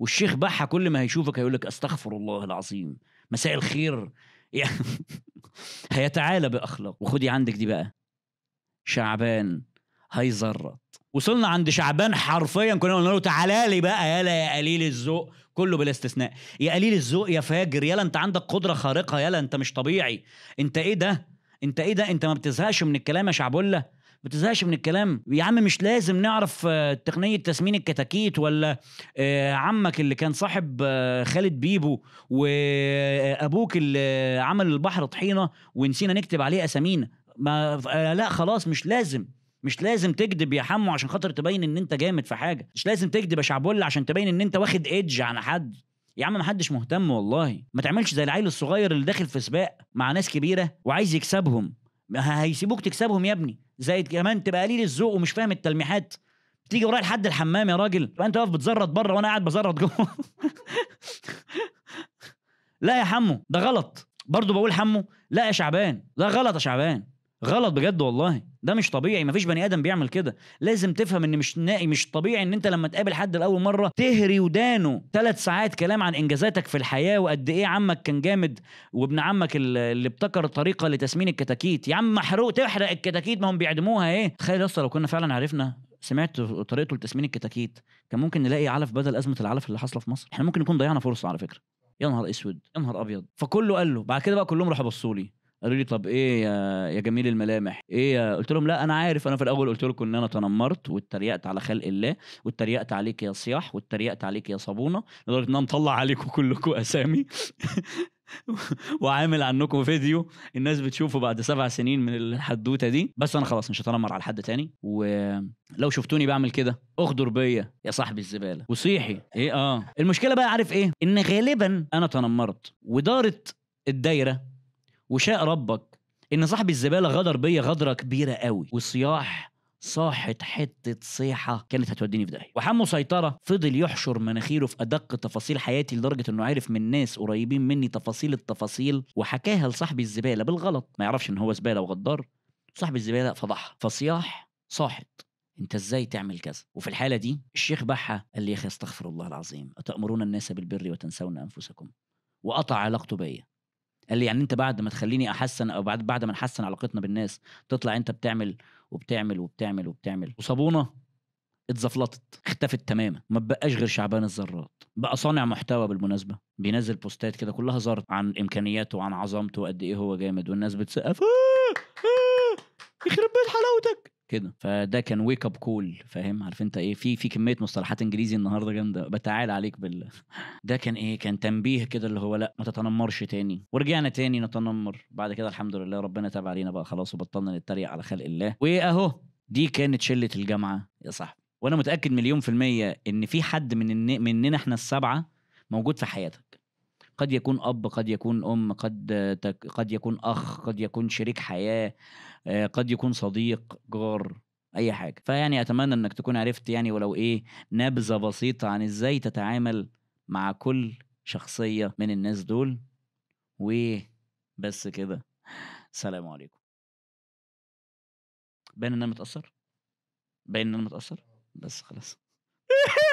[SPEAKER 1] والشيخ بحى كل ما هيشوفك هيقول لك استغفر الله العظيم مساء الخير يعني هيتعالى باخلاق وخدي عندك دي بقى شعبان هيزرط وصلنا عند شعبان حرفيا كنا قلنا له تعالى لي بقى يلا يا قليل الذوق كله بلا استثناء يا قليل الذوق يا فاجر يلا انت عندك قدره خارقه يلا انت مش طبيعي انت ايه ده انت ايه ده انت ما بتزهقش من الكلام يا شعبوله ما بتزهقش من الكلام يا عم مش لازم نعرف آه، تقنيه تسمين الكتاكيت ولا آه، عمك اللي كان صاحب آه، خالد بيبو وابوك اللي عمل البحر طحينه ونسينا نكتب عليه اسامينا ما لا خلاص مش لازم مش لازم تكذب يا حمو عشان خاطر تبين ان انت جامد في حاجه مش لازم تكذب يا شعبول عشان تبين ان انت واخد ايدج على حد يا عم محدش مهتم والله ما تعملش زي العيل الصغير اللي داخل في سباق مع ناس كبيره وعايز يكسبهم هيسيبوك تكسبهم يا ابني زائد كمان تبقى قليل الذوق ومش فاهم التلميحات تيجي ورايا لحد الحمام يا راجل تبقى انت واقف بتزرط بره وانا قاعد بزرط جوه لا يا حمو ده غلط برضه بقول حمو لا يا شعبان ده غلط يا شعبان غلط بجد والله ده مش طبيعي مفيش بني ادم بيعمل كده لازم تفهم ان مش نائي مش طبيعي ان انت لما تقابل حد لاول مره تهري ودانه ثلاث ساعات كلام عن انجازاتك في الحياه وقد ايه عمك كان جامد وابن عمك اللي ابتكر طريقه لتسمين الكتاكيت يا عم محروق تحرق الكتاكيت ما هم بيعدموها ايه تخيل يا لو كنا فعلا عرفنا سمعت طريقته لتسمين الكتاكيت كان ممكن نلاقي علف بدل ازمه العلف اللي حاصله في مصر احنا ممكن نكون ضيعنا فرصه على فكره يا نهار اسود يا نهار ابيض فكله قال له بعد كده بقى كلهم راحوا بصوا لي قالوا لي طب ايه يا يا جميل الملامح ايه يا قلت لهم لا انا عارف انا في الاول قلت لكم ان انا تنمرت واتريقت على خلق الله واتريقت عليك يا صياح واتريقت عليك يا صابونه لدرجه ان انا مطلع عليكم كلكم اسامي وعامل عنكم فيديو الناس بتشوفه بعد سبع سنين من الحدوته دي بس انا خلاص مش هتنمر على حد تاني ولو شفتوني بعمل كده اغدر بيا يا صاحبي الزباله وصيحي ايه اه المشكله بقى عارف ايه ان غالبا انا تنمرت ودارت الدايره وشاء ربك ان صاحب الزباله غدر بيا غدره كبيره قوي وصياح صاحت حتة صيحة كانت هتوديني في داهية وحمو سيطرة فضل يحشر مناخيره في أدق تفاصيل حياتي لدرجة إنه عارف من ناس قريبين مني تفاصيل التفاصيل وحكاها لصاحبي الزبالة بالغلط ما يعرفش إن هو زبالة وغدار صاحب الزبالة فضحها فصياح صاحت انت ازاي تعمل كذا وفي الحاله دي الشيخ بحة قال لي يا اخي استغفر الله العظيم اتامرون الناس بالبر وتنسون انفسكم وقطع علاقته بيا قال لي يعني انت بعد ما تخليني احسن او بعد بعد ما نحسن علاقتنا بالناس تطلع انت بتعمل وبتعمل وبتعمل وبتعمل وصابونه اتزفلطت اختفت تماما ما بقاش غير شعبان الذرات بقى صانع محتوى بالمناسبه بينزل بوستات كده كلها زرط عن امكانياته وعن عظمته وقد ايه هو جامد والناس بتسقف آه! آه! يخرب بيت حلاوتك كده فده كان ويك اب كول فاهم عارف انت ايه في في كميه مصطلحات انجليزي النهارده جامده بتعال عليك بال ده كان ايه كان تنبيه كده اللي هو لا ما تتنمرش تاني ورجعنا تاني نتنمر بعد كده الحمد لله ربنا تاب علينا بقى خلاص وبطلنا نتريق على خلق الله واهو دي كانت شله الجامعه يا صاحبي وانا متاكد مليون في الميه ان في حد من مننا احنا السبعه موجود في حياتك قد يكون اب قد يكون ام قد قد يكون اخ قد يكون شريك حياه آه، قد يكون صديق جار اي حاجه فيعني اتمنى انك تكون عرفت يعني ولو ايه نبذه بسيطه عن ازاي تتعامل مع كل شخصيه من الناس دول وبس كده سلام عليكم باين ان انا متاثر باين ان انا متاثر بس خلاص